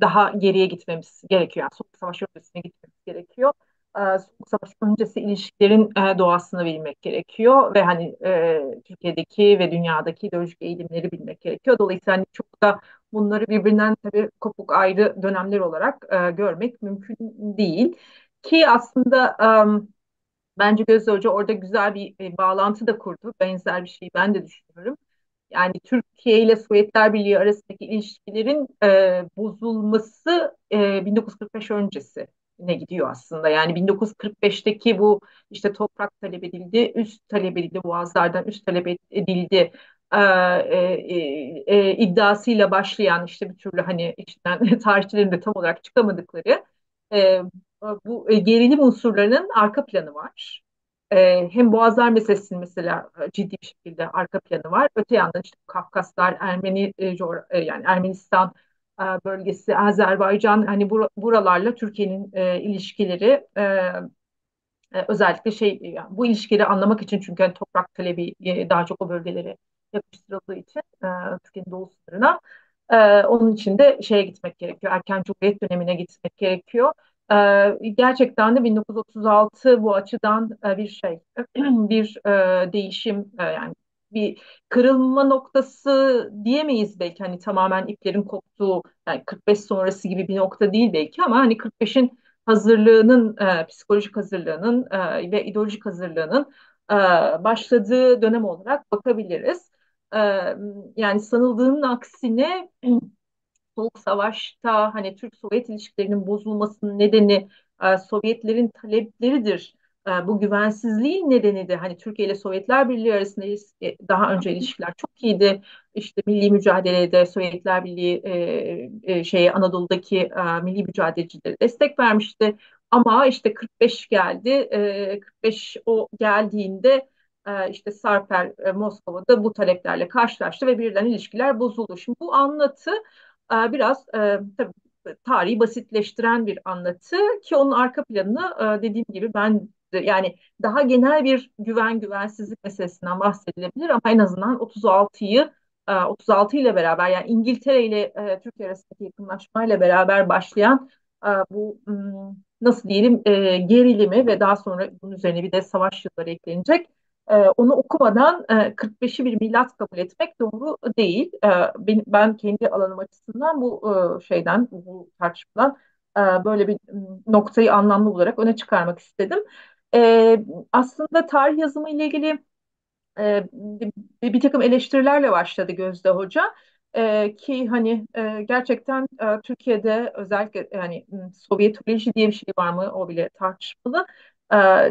daha geriye gitmemiz gerekiyor. Yani Soğuk Savaş öncesine gitmemiz gerekiyor. E, Soğuk Savaş öncesi ilişkilerin doğasını bilmek gerekiyor ve hani Türkiye'deki ve dünyadaki ideolojik eğilimleri bilmek gerekiyor. Dolayısıyla hani çok da bunları birbirinden tabii kopuk ayrı dönemler olarak görmek mümkün değil. Ki aslında Bence Gözde Hoca orada güzel bir e, bağlantı da kurdu. Benzer bir şeyi ben de düşünüyorum. Yani Türkiye ile Sovyetler Birliği arasındaki ilişkilerin e, bozulması e, 1945 öncesi ne gidiyor aslında. Yani 1945'teki bu işte toprak talep edildi, üst talep edildi, boğazlardan üst talep edildi e, e, e, e, iddiasıyla başlayan işte bir türlü hani içinden tarihçilerin de tam olarak çıkamadıkları e, ee, bu e, gerilim unsurlarının arka planı var. Ee, hem Boğazlar meselesinin mesela e, ciddi bir şekilde arka planı var. Öte yandan işte Kafkaslar, Ermeni e, yani Ermenistan bölgesi, Azerbaycan hani buralarla Türkiye'nin ilişkileri özellikle şey yani bu ilişkileri anlamak için çünkü yani toprak talebi daha çok o bölgeleri yapıştırıldığı için Türkiye'nin doğu sınırına onun için de şeye gitmek gerekiyor. Erken Cumhuriyet dönemine gitmek gerekiyor. E, gerçekten de 1936 bu açıdan e, bir şey, bir e, değişim e, yani bir kırılma noktası diyemeyiz belki hani tamamen iplerin koptuğu yani 45 sonrası gibi bir nokta değil belki ama hani 45'in hazırlığının e, psikolojik hazırlığının e, ve ideolojik hazırlığının e, başladığı dönem olarak bakabiliriz. E, yani sanıldığının aksine Soğuk Savaş'ta hani Türk-Sovyet ilişkilerinin bozulmasının nedeni e, Sovyetlerin talepleridir. E, bu güvensizliğin nedeni de hani Türkiye ile Sovyetler Birliği arasında e, daha önce ilişkiler çok iyiydi. İşte milli mücadelede Sovyetler Birliği e, e, şeye Anadolu'daki e, milli mücadelecileri destek vermişti. Ama işte 45 geldi. E, 45 o geldiğinde işte Sarper Moskova'da bu taleplerle karşılaştı ve birden ilişkiler bozuldu. Şimdi bu anlatı ee, biraz e, tabii tarihi basitleştiren bir anlatı ki onun arka planını e, dediğim gibi ben yani daha genel bir güven güvensizlik meselesinden bahsedilebilir ama en azından 36'yı 36 e, ile beraber yani İngiltere ile Türkiye arasındaki yakınlaşmayla beraber başlayan bu nasıl diyelim gerilimi ve daha sonra bunun üzerine bir de savaş yılları eklenecek ee, onu okumadan 45'i e, bir milat kabul etmek doğru değil. Ee, ben kendi alanım açısından bu e, şeyden, bu tartışmadan e, böyle bir noktayı anlamlı olarak öne çıkarmak istedim. Ee, aslında tarih yazımı ile ilgili bir takım eleştirilerle başladı Gözde Hoca. ki hani gerçekten Türkiye'de özellikle yani Sovyetoloji diye bir şey var mı o bile tartışmalı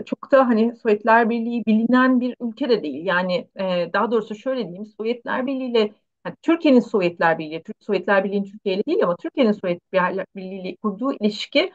çok da hani Sovyetler Birliği bilinen bir ülke de değil. Yani daha doğrusu şöyle diyeyim Sovyetler Birliği ile yani Türkiye'nin Sovyetler Birliği, Sovyetler Birliği'nin Türkiye ile değil ama Türkiye'nin Sovyetler Birliği ile kurduğu ilişki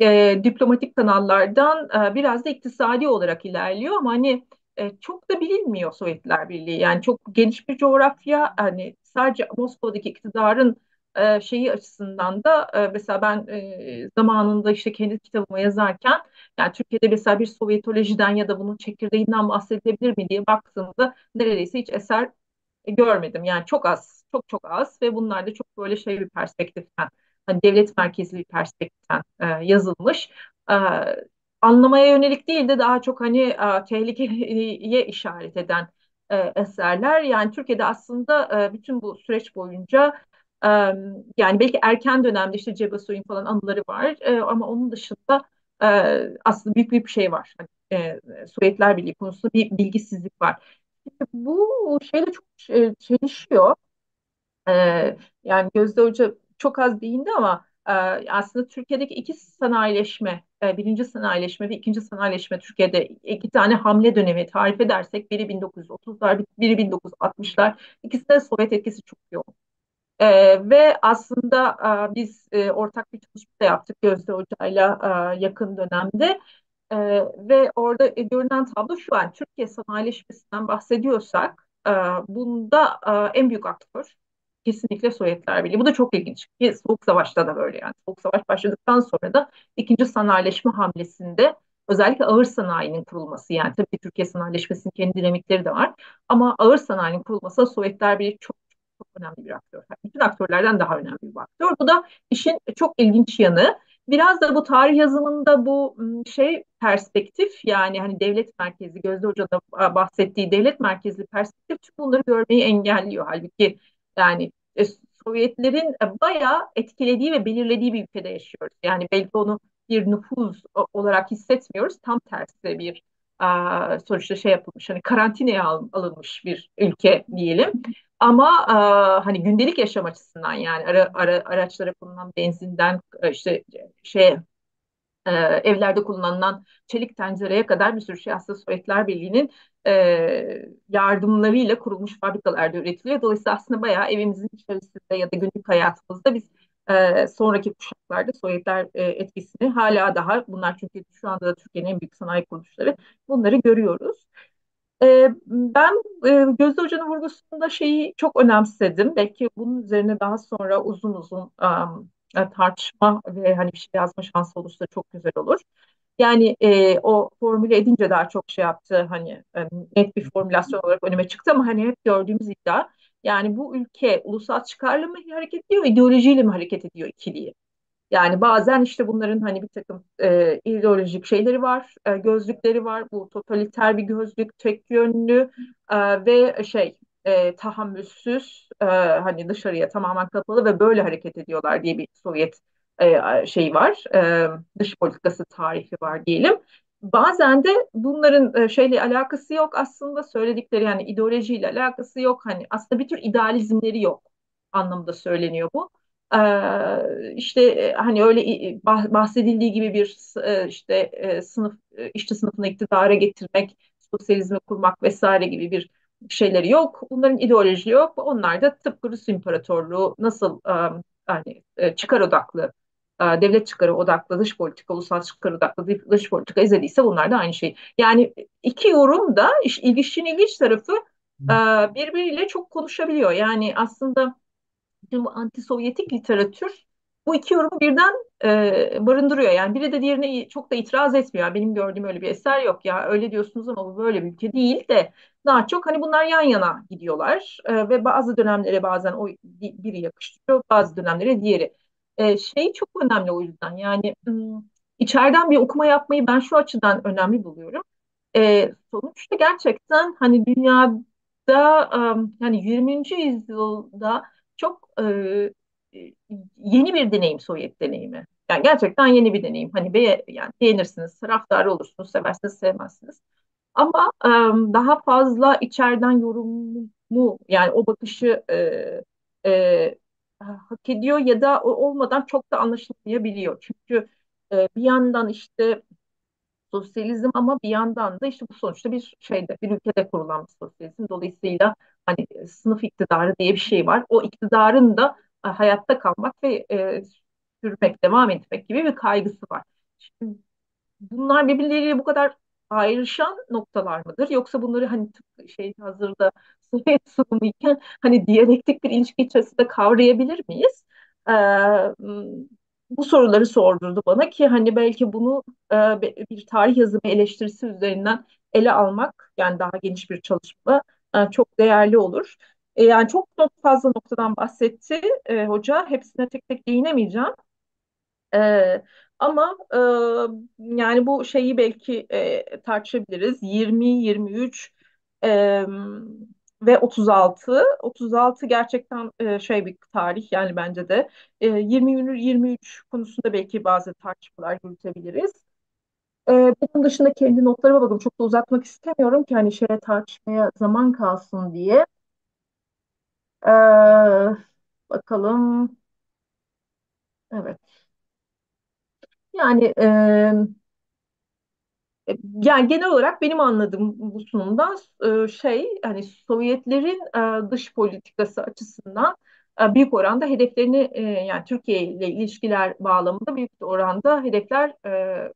e, diplomatik kanallardan e, biraz da iktisadi olarak ilerliyor ama hani e, çok da bilinmiyor Sovyetler Birliği. Yani çok geniş bir coğrafya hani sadece Moskova'daki iktidarın e, şeyi açısından da e, mesela ben e, zamanında işte kendi kitabımı yazarken yani Türkiye'de mesela bir Sovyetolojiden ya da bunun çekirdeğinden bahsedebilir mi diye baktığımda neredeyse hiç eser e, görmedim. Yani çok az, çok çok az ve bunlar da çok böyle şey bir perspektiften, hani devlet merkezli bir perspektiften e, yazılmış. E, anlamaya yönelik değil de daha çok hani e, tehlikeye işaret eden e, eserler. Yani Türkiye'de aslında e, bütün bu süreç boyunca yani belki erken dönemde işte Cebesoy'un falan anıları var ama onun dışında aslında büyük bir şey var. E, Sovyetler Birliği konusunda bir bilgisizlik var. Bu şeyle çok çelişiyor. yani Gözde Hoca çok az değindi ama aslında Türkiye'deki iki sanayileşme, birinci sanayileşme ve ikinci sanayileşme Türkiye'de iki tane hamle dönemi tarif edersek biri 1930'lar, biri 1960'lar. İkisinde Sovyet etkisi çok yoğun. E, ve aslında e, biz e, ortak bir çalışma da yaptık Gözde Hoca'yla e, yakın dönemde. E, ve orada e, görünen tablo şu an Türkiye sanayileşmesinden bahsediyorsak e, bunda e, en büyük aktör kesinlikle Sovyetler Birliği. Bu da çok ilginç. Ki Soğuk Savaş'ta da böyle yani. Soğuk Savaş başladıktan sonra da ikinci sanayileşme hamlesinde özellikle ağır sanayinin kurulması yani tabii Türkiye sanayileşmesinin kendi dinamikleri de var ama ağır sanayinin kurulması Sovyetler Birliği çok çok önemli bir aktör. bütün aktörlerden daha önemli bir aktör. Bu da işin çok ilginç yanı. Biraz da bu tarih yazımında bu şey perspektif yani hani devlet merkezi Gözde Hoca'da bahsettiği devlet merkezli perspektif tüm bunları görmeyi engelliyor. Halbuki yani e, Sovyetlerin e, bayağı etkilediği ve belirlediği bir ülkede yaşıyoruz. Yani belki onu bir nüfuz olarak hissetmiyoruz. Tam tersi bir sonuçta şey yapılmış hani karantinaya alınmış bir ülke diyelim. Ama e, hani gündelik yaşam açısından yani ara, ara, araçlara kullanılan benzinden e, işte şey e, evlerde kullanılan çelik tencereye kadar bir sürü şey aslında Sovyetler Birliği'nin e, yardımlarıyla kurulmuş fabrikalarda üretiliyor. Dolayısıyla aslında bayağı evimizin içerisinde ya da günlük hayatımızda biz e, sonraki kuşaklarda Sovyetler e, etkisini hala daha bunlar çünkü şu anda da Türkiye'nin en büyük sanayi kuruluşları bunları görüyoruz. Ee, ben e, Gözde Hoca'nın vurgusunda şeyi çok önemsedim. Belki bunun üzerine daha sonra uzun uzun e, tartışma ve hani bir şey yazma şansı olursa çok güzel olur. Yani e, o formüle edince daha çok şey yaptı hani e, net bir formülasyon olarak öneme çıktı ama hani hep gördüğümüz iddia yani bu ülke ulusal çıkarla mı hareket ediyor, ideolojiyle mi hareket ediyor ikiliği? Yani bazen işte bunların hani bir takım e, ideolojik şeyleri var, e, gözlükleri var. Bu totaliter bir gözlük, tek yönlü e, ve şey e, tahammülsüz, e, hani dışarıya tamamen kapalı ve böyle hareket ediyorlar diye bir Sovyet e, şey var, e, dış politikası tarihi var diyelim. Bazen de bunların e, şeyle alakası yok aslında söyledikleri yani ideolojiyle alakası yok hani aslında bir tür idealizmleri yok anlamda söyleniyor bu işte e, hani öyle bahsedildiği gibi bir e, işte e, sınıf işçi sınıfını iktidara getirmek, sosyalizmi kurmak vesaire gibi bir şeyleri yok. Bunların ideoloji yok. Onlar da tıpkı Rus İmparatorluğu nasıl hani çıkar odaklı devlet çıkarı odaklı dış politika, ulusal çıkar odaklı dış politika izlediyse bunlar da aynı şey. Yani iki yorum da iş, ilginç tarafı birbiriyle çok konuşabiliyor. Yani aslında bütün bu anti-Sovyetik literatür bu iki yorumu birden e, barındırıyor. Yani biri de diğerine çok da itiraz etmiyor. Yani benim gördüğüm öyle bir eser yok. Ya öyle diyorsunuz ama bu böyle bir ülke değil de daha çok hani bunlar yan yana gidiyorlar e, ve bazı dönemlere bazen o biri yakıştırıyor, bazı dönemlere diğeri. E, şey çok önemli o yüzden. Yani içeriden bir okuma yapmayı ben şu açıdan önemli buluyorum. E, sonuçta gerçekten hani dünyada e, yani 20. yüzyılda çok e, e, yeni bir deneyim Sovyet deneyimi. Yani gerçekten yeni bir deneyim. Hani be, yani beğenirsiniz, taraftarı olursunuz, seversiniz, sevmezsiniz. Ama e, daha fazla içeriden yorumu yani o bakışı e, e, hak ediyor ya da olmadan çok da anlaşılmayabiliyor. Çünkü e, bir yandan işte sosyalizm ama bir yandan da işte bu sonuçta bir şeyde bir ülkede kurulan bir sosyalizm. Dolayısıyla hani e, sınıf iktidarı diye bir şey var. O iktidarın da e, hayatta kalmak ve e, sürmek, devam etmek gibi bir kaygısı var. Şimdi bunlar birbirleriyle bu kadar ayrışan noktalar mıdır? Yoksa bunları hani tıpkı şey hazırda Sovyet sunumuyken hani diyalektik bir ilişki içerisinde kavrayabilir miyiz? Ee, bu soruları sordurdu bana ki hani belki bunu e, bir tarih yazımı eleştirisi üzerinden ele almak yani daha geniş bir çalışma çok değerli olur. E, yani çok çok fazla noktadan bahsetti e, hoca. Hepsine tek tek değinemeyeceğim. E, ama e, yani bu şeyi belki e, tartışabiliriz. 20, 23 e, ve 36. 36 gerçekten e, şey bir tarih yani bence de. E, 20, 23 konusunda belki bazı tartışmalar yürütebiliriz. Ee, bunun dışında kendi notlarıma bakıp çok da uzatmak istemiyorum ki hani şeye tartışmaya zaman kalsın diye. Ee, bakalım. Evet. Yani e, yani genel olarak benim anladığım bu sunumdan e, şey hani Sovyetlerin e, dış politikası açısından e, büyük oranda hedeflerini e, yani Türkiye ile ilişkiler bağlamında büyük oranda hedefler e,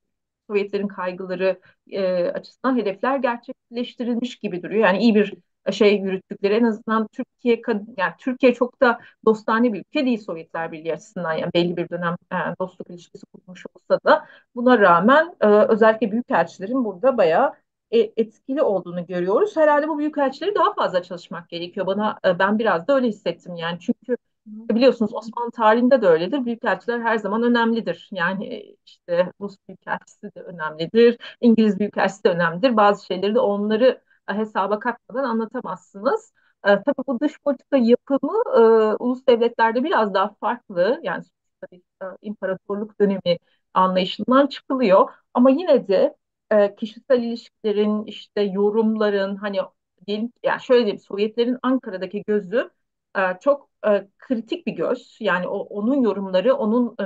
Sovyetlerin kaygıları e, açısından hedefler gerçekleştirilmiş gibi duruyor. Yani iyi bir e, şey yürüttükleri en azından Türkiye yani Türkiye çok da dostane bir ülke değil Sovyetler Birliği açısından yani belli bir dönem yani e, dostluk ilişkisi kurmuş olsa da buna rağmen e, özellikle büyükelçilerin burada bayağı e, etkili olduğunu görüyoruz. Herhalde bu büyükelçileri daha fazla çalışmak gerekiyor. Bana e, ben biraz da öyle hissettim yani çünkü Biliyorsunuz Osmanlı tarihinde de öyledir. Büyükelçiler her zaman önemlidir. Yani e, işte Rus büyükelçisi de önemlidir. İngiliz büyükelçisi de önemlidir. Bazı şeyleri de onları e, hesaba katmadan anlatamazsınız. E, tabii bu dış politika yapımı e, ulus devletlerde biraz daha farklı. Yani tabii, e, imparatorluk dönemi anlayışından çıkılıyor. Ama yine de e, kişisel ilişkilerin, işte yorumların, hani diyelim yani şöyle diyeyim, Sovyetlerin Ankara'daki gözü e, çok e, kritik bir göz. Yani o, onun yorumları, onun e,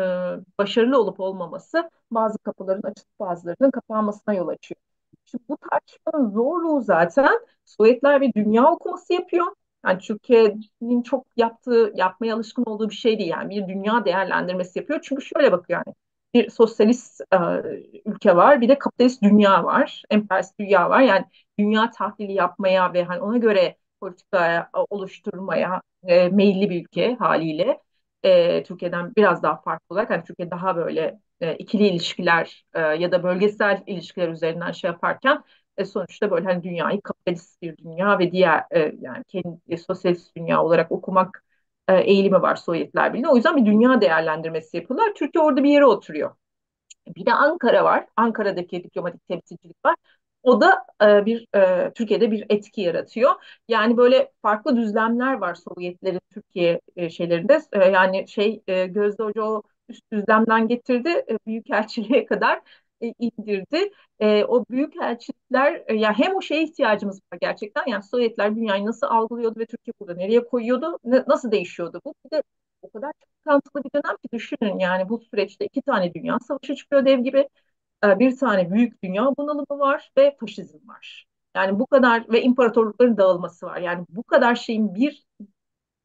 başarılı olup olmaması bazı kapıların açılıp bazılarının kapanmasına yol açıyor. Şimdi bu tartışmanın zorluğu zaten Sovyetler bir dünya okuması yapıyor. Yani Türkiye'nin çok yaptığı, yapmaya alışkın olduğu bir şey değil. Yani bir dünya değerlendirmesi yapıyor. Çünkü şöyle bakıyor yani bir sosyalist e, ülke var, bir de kapitalist dünya var, emperyalist dünya var. Yani dünya tahlili yapmaya ve hani ona göre Politikaya oluşturmaya e, meyilli bir ülke haliyle. E, Türkiye'den biraz daha farklı olarak hani Türkiye daha böyle e, ikili ilişkiler e, ya da bölgesel ilişkiler üzerinden şey yaparken e, sonuçta böyle hani dünyayı kapitalist bir dünya ve diğer e, yani kendi sosyalist dünya olarak okumak e, eğilimi var Sovyetler Birliği. O yüzden bir dünya değerlendirmesi yapıyorlar. Türkiye orada bir yere oturuyor. Bir de Ankara var. Ankara'daki diplomatik temsilcilik var o da e, bir e, Türkiye'de bir etki yaratıyor. Yani böyle farklı düzlemler var Sovyetlerin Türkiye e, şeylerinde. E, yani şey e, Gözde Hoca o üst düzlemden getirdi e, büyükelçiliğe kadar e, indirdi. E, o büyükelçilikler e, yani hem o şeye ihtiyacımız var gerçekten. Yani Sovyetler dünyayı nasıl algılıyordu ve Türkiye burada nereye koyuyordu? Ne, nasıl değişiyordu bu? Bir de o kadar çok kantıklı bir dönem ki düşünün yani bu süreçte iki tane dünya savaşı çıkıyor dev gibi e, bir tane büyük dünya bunalımı var ve faşizm var. Yani bu kadar ve imparatorlukların dağılması var. Yani bu kadar şeyin bir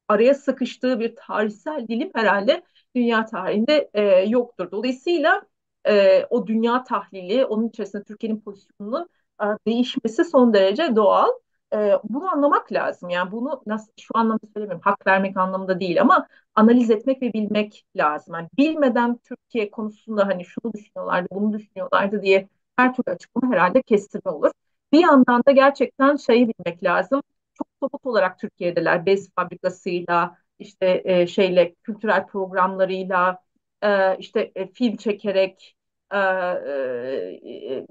araya sıkıştığı bir tarihsel dilim herhalde dünya tarihinde e, yoktur. Dolayısıyla e, o dünya tahlili, onun içerisinde Türkiye'nin pozisyonunun e, değişmesi son derece doğal e, bunu anlamak lazım. Yani bunu nasıl şu anlamda söylemiyorum. Hak vermek anlamında değil ama analiz etmek ve bilmek lazım. Yani bilmeden Türkiye konusunda hani şunu düşünüyorlardı, bunu düşünüyorlardı diye her türlü açıklama herhalde kestirme olur. Bir yandan da gerçekten şeyi bilmek lazım. Çok topuk olarak Türkiye'deler. Bez fabrikasıyla, işte e, şeyle, kültürel programlarıyla, e, işte e, film çekerek, e, e,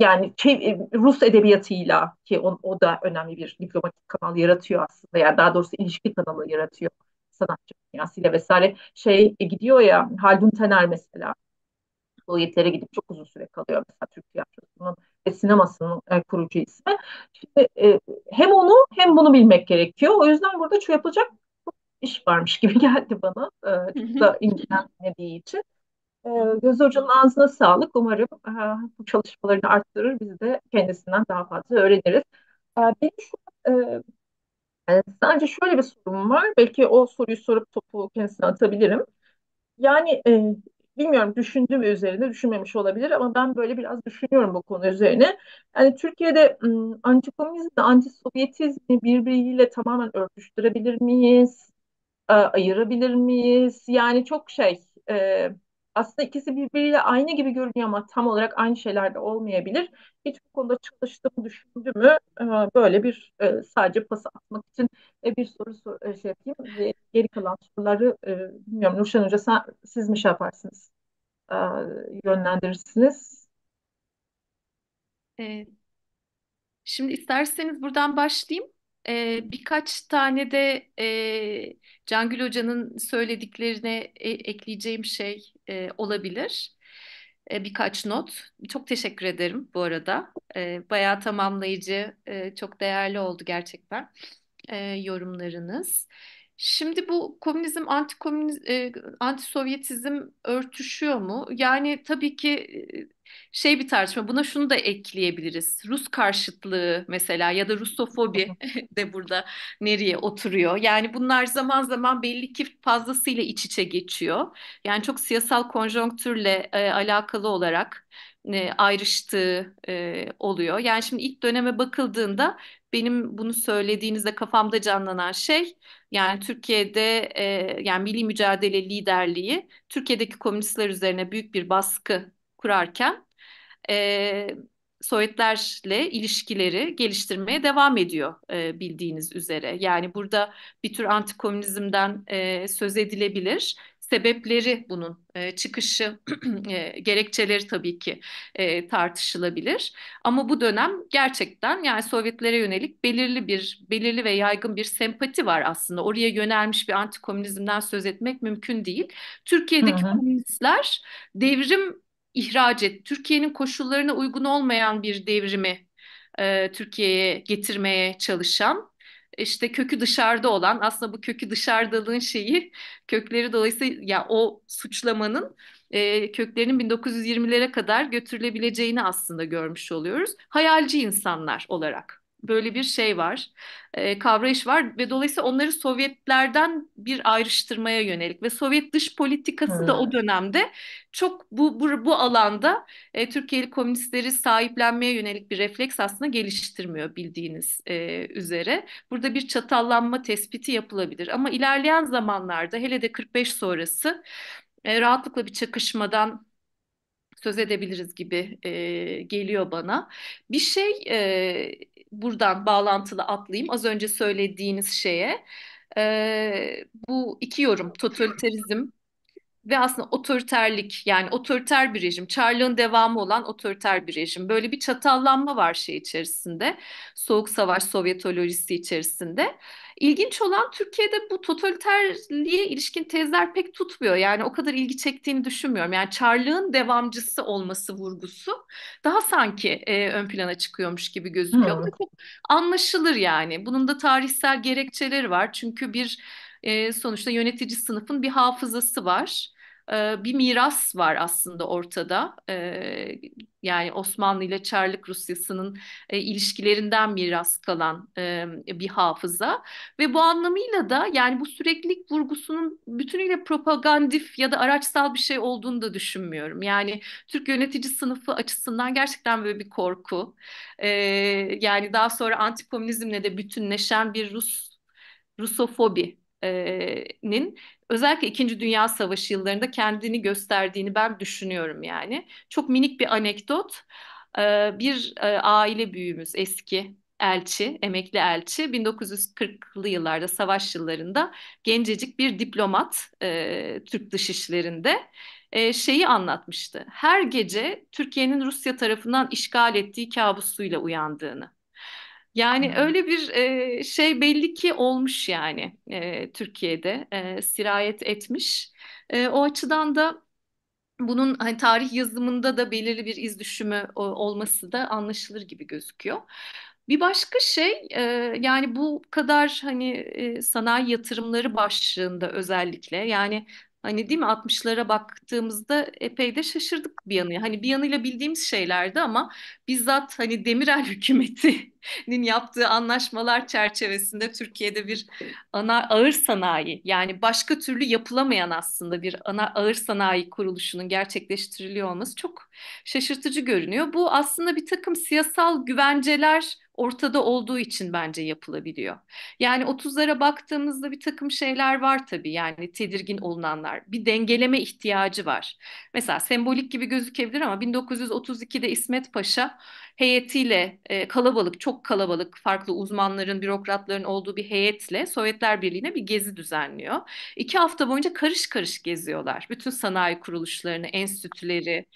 yani şey, e, Rus edebiyatıyla ki o, o da önemli bir diplomatik kanal yaratıyor aslında. Yani daha doğrusu ilişki kanalı yaratıyor sanatçı dünyasıyla vesaire. Şey e, gidiyor ya Haldun Tener mesela. Sovyetler'e gidip çok uzun süre kalıyor mesela Türk tiyatrosunun ve sinemasının e, kurucu ismi. Şimdi e, hem onu hem bunu bilmek gerekiyor. O yüzden burada şu yapılacak iş varmış gibi geldi bana. E, çok da incelenmediği için. Ee, Gözde Hoca'nın ağzına sağlık. Umarım e, bu çalışmalarını arttırır. Biz de kendisinden daha fazla öğreniriz. Ee, benim şu e, e, sadece şöyle bir sorum var. Belki o soruyu sorup topu kendisine atabilirim. Yani bilmiyorum düşündüğüm üzerine düşünmemiş olabilir ama ben böyle biraz düşünüyorum bu konu üzerine. Yani Türkiye'de antikomünizmle antisovyetizmi birbiriyle tamamen örtüştürebilir miyiz? Ayırabilir miyiz? Yani çok şey aslında ikisi birbiriyle aynı gibi görünüyor ama tam olarak aynı şeyler de olmayabilir. Hiç bu konuda çalıştım, düşündü mü e, böyle bir e, sadece pas atmak için e, bir soru sor, şey yapayım. Geri kalan soruları bilmiyorum. Nurşen Hoca sen, siz mi şey yaparsınız? Yönlendirirsiniz? Evet. Şimdi isterseniz buradan başlayayım e, birkaç tane de e, Cangül Hoca'nın söylediklerine e, ekleyeceğim şey e, olabilir. E, birkaç not. Çok teşekkür ederim bu arada. E, bayağı tamamlayıcı, e, çok değerli oldu gerçekten e, yorumlarınız. Şimdi bu komünizm anti komünizm anti Sovyetizm örtüşüyor mu? Yani tabii ki şey bir tartışma. Buna şunu da ekleyebiliriz. Rus karşıtlığı mesela ya da Rusofobi de burada nereye oturuyor? Yani bunlar zaman zaman belli ki fazlasıyla iç içe geçiyor. Yani çok siyasal konjonktürle e, alakalı olarak e, ayrıştığı e, oluyor. Yani şimdi ilk döneme bakıldığında benim bunu söylediğinizde kafamda canlanan şey yani Türkiye'de e, yani milli mücadele liderliği Türkiye'deki komünistler üzerine büyük bir baskı kurarken e, Sovyetlerle ilişkileri geliştirmeye devam ediyor e, bildiğiniz üzere. Yani burada bir tür antikomünizmden e, söz edilebilir sebepleri bunun e, çıkışı e, gerekçeleri tabii ki e, tartışılabilir. Ama bu dönem gerçekten yani Sovyetlere yönelik belirli bir belirli ve yaygın bir sempati var aslında. Oraya yönelmiş bir antikomünizmden söz etmek mümkün değil. Türkiye'deki Hı-hı. komünistler devrim ihraç et, Türkiye'nin koşullarına uygun olmayan bir devrimi e, Türkiye'ye getirmeye çalışan işte kökü dışarıda olan aslında bu kökü dışarıdalığın şeyi kökleri dolayısıyla ya o suçlamanın e, köklerinin 1920'lere kadar götürülebileceğini aslında görmüş oluyoruz. Hayalci insanlar olarak böyle bir şey var, e, kavrayış var ve dolayısıyla onları Sovyetlerden bir ayrıştırmaya yönelik ve Sovyet dış politikası hmm. da o dönemde çok bu bu, bu alanda e, Türkiye'li komünistleri sahiplenmeye yönelik bir refleks aslında geliştirmiyor bildiğiniz e, üzere. Burada bir çatallanma tespiti yapılabilir ama ilerleyen zamanlarda hele de 45 sonrası e, rahatlıkla bir çakışmadan söz edebiliriz gibi e, geliyor bana. Bir şey e, buradan bağlantılı atlayayım az önce söylediğiniz şeye. E, bu iki yorum totaliterizm ve aslında otoriterlik yani otoriter bir rejim, çarlığın devamı olan otoriter bir rejim. Böyle bir çatallanma var şey içerisinde, Soğuk Savaş Sovyetolojisi içerisinde. İlginç olan Türkiye'de bu totaliterliğe ilişkin tezler pek tutmuyor. Yani o kadar ilgi çektiğini düşünmüyorum. Yani çarlığın devamcısı olması vurgusu daha sanki e, ön plana çıkıyormuş gibi gözüküyor. Hmm. anlaşılır yani. Bunun da tarihsel gerekçeleri var. Çünkü bir e, sonuçta yönetici sınıfın bir hafızası var bir miras var aslında ortada. Yani Osmanlı ile Çarlık Rusyası'nın e, ilişkilerinden miras kalan bir hafıza. Ve bu anlamıyla da yani bu süreklilik vurgusunun bütünüyle propagandif ya da araçsal bir şey olduğunu da düşünmüyorum. Yani Türk yönetici sınıfı açısından gerçekten böyle bir korku. Yani daha sonra antikomünizmle de bütünleşen bir Rus Rusofobi e, nin özellikle İkinci Dünya Savaşı yıllarında kendini gösterdiğini ben düşünüyorum yani. Çok minik bir anekdot. Ee, bir e, aile büyüğümüz eski elçi, emekli elçi 1940'lı yıllarda savaş yıllarında gencecik bir diplomat e, Türk dışişlerinde e, şeyi anlatmıştı. Her gece Türkiye'nin Rusya tarafından işgal ettiği kabusuyla uyandığını. Yani öyle bir e, şey belli ki olmuş yani e, Türkiye'de e, sirayet etmiş. E, o açıdan da bunun hani tarih yazımında da belirli bir iz düşümü olması da anlaşılır gibi gözüküyor. Bir başka şey e, yani bu kadar hani e, sanayi yatırımları başlığında özellikle yani hani değil mi 60'lara baktığımızda epey de şaşırdık bir yanıya. Hani bir yanıyla bildiğimiz şeylerdi ama bizzat hani Demirel hükümeti Çin'in yaptığı anlaşmalar çerçevesinde Türkiye'de bir ana ağır sanayi yani başka türlü yapılamayan aslında bir ana ağır sanayi kuruluşunun gerçekleştiriliyor olması çok şaşırtıcı görünüyor. Bu aslında bir takım siyasal güvenceler ortada olduğu için bence yapılabiliyor. Yani 30'lara baktığımızda bir takım şeyler var tabii yani tedirgin olunanlar. Bir dengeleme ihtiyacı var. Mesela sembolik gibi gözükebilir ama 1932'de İsmet Paşa heyetiyle e, kalabalık, çok kalabalık farklı uzmanların, bürokratların olduğu bir heyetle Sovyetler Birliği'ne bir gezi düzenliyor. İki hafta boyunca karış karış geziyorlar. Bütün sanayi kuruluşlarını, enstitüleri.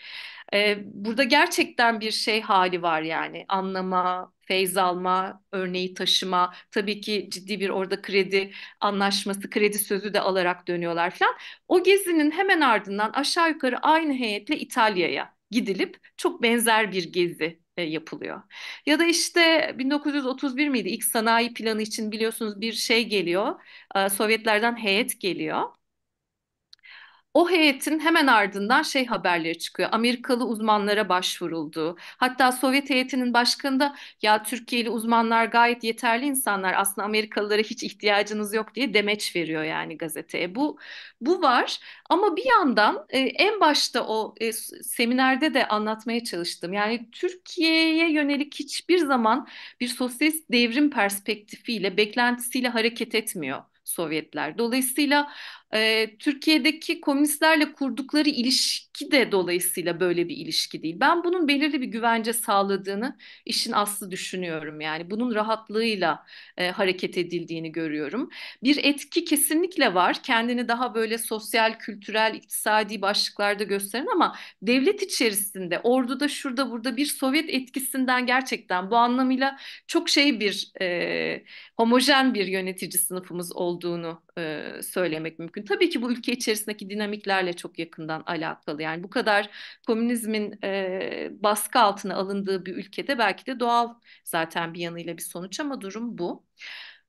E, burada gerçekten bir şey hali var yani anlama, feyz alma, örneği taşıma, tabii ki ciddi bir orada kredi anlaşması, kredi sözü de alarak dönüyorlar falan. O gezinin hemen ardından aşağı yukarı aynı heyetle İtalya'ya gidilip çok benzer bir gezi e, yapılıyor. Ya da işte 1931 miydi? ilk sanayi planı için biliyorsunuz bir şey geliyor. Sovyetlerden heyet geliyor. O heyetin hemen ardından şey haberleri çıkıyor. Amerikalı uzmanlara başvuruldu. Hatta Sovyet heyetinin başkanında ya Türkiye'li uzmanlar gayet yeterli insanlar. Aslında Amerikalılara hiç ihtiyacınız yok diye demeç veriyor yani gazeteye. Bu bu var ama bir yandan e, en başta o e, seminerde de anlatmaya çalıştım. Yani Türkiye'ye yönelik hiçbir zaman bir sosyalist devrim perspektifiyle, beklentisiyle hareket etmiyor Sovyetler. Dolayısıyla e, Türkiye'deki komünistlerle kurdukları ilişki de dolayısıyla böyle bir ilişki değil. Ben bunun belirli bir güvence sağladığını işin aslı düşünüyorum. Yani bunun rahatlığıyla e, hareket edildiğini görüyorum. Bir etki kesinlikle var. Kendini daha böyle sosyal, kültürel, iktisadi başlıklarda gösteren ama devlet içerisinde, orduda, şurada, burada bir Sovyet etkisinden gerçekten bu anlamıyla çok şey bir e, homojen bir yönetici sınıfımız olduğunu e, söylemek mümkün mümkün. Tabii ki bu ülke içerisindeki dinamiklerle çok yakından alakalı. Yani bu kadar komünizmin e, baskı altına alındığı bir ülkede belki de doğal zaten bir yanıyla bir sonuç ama durum bu.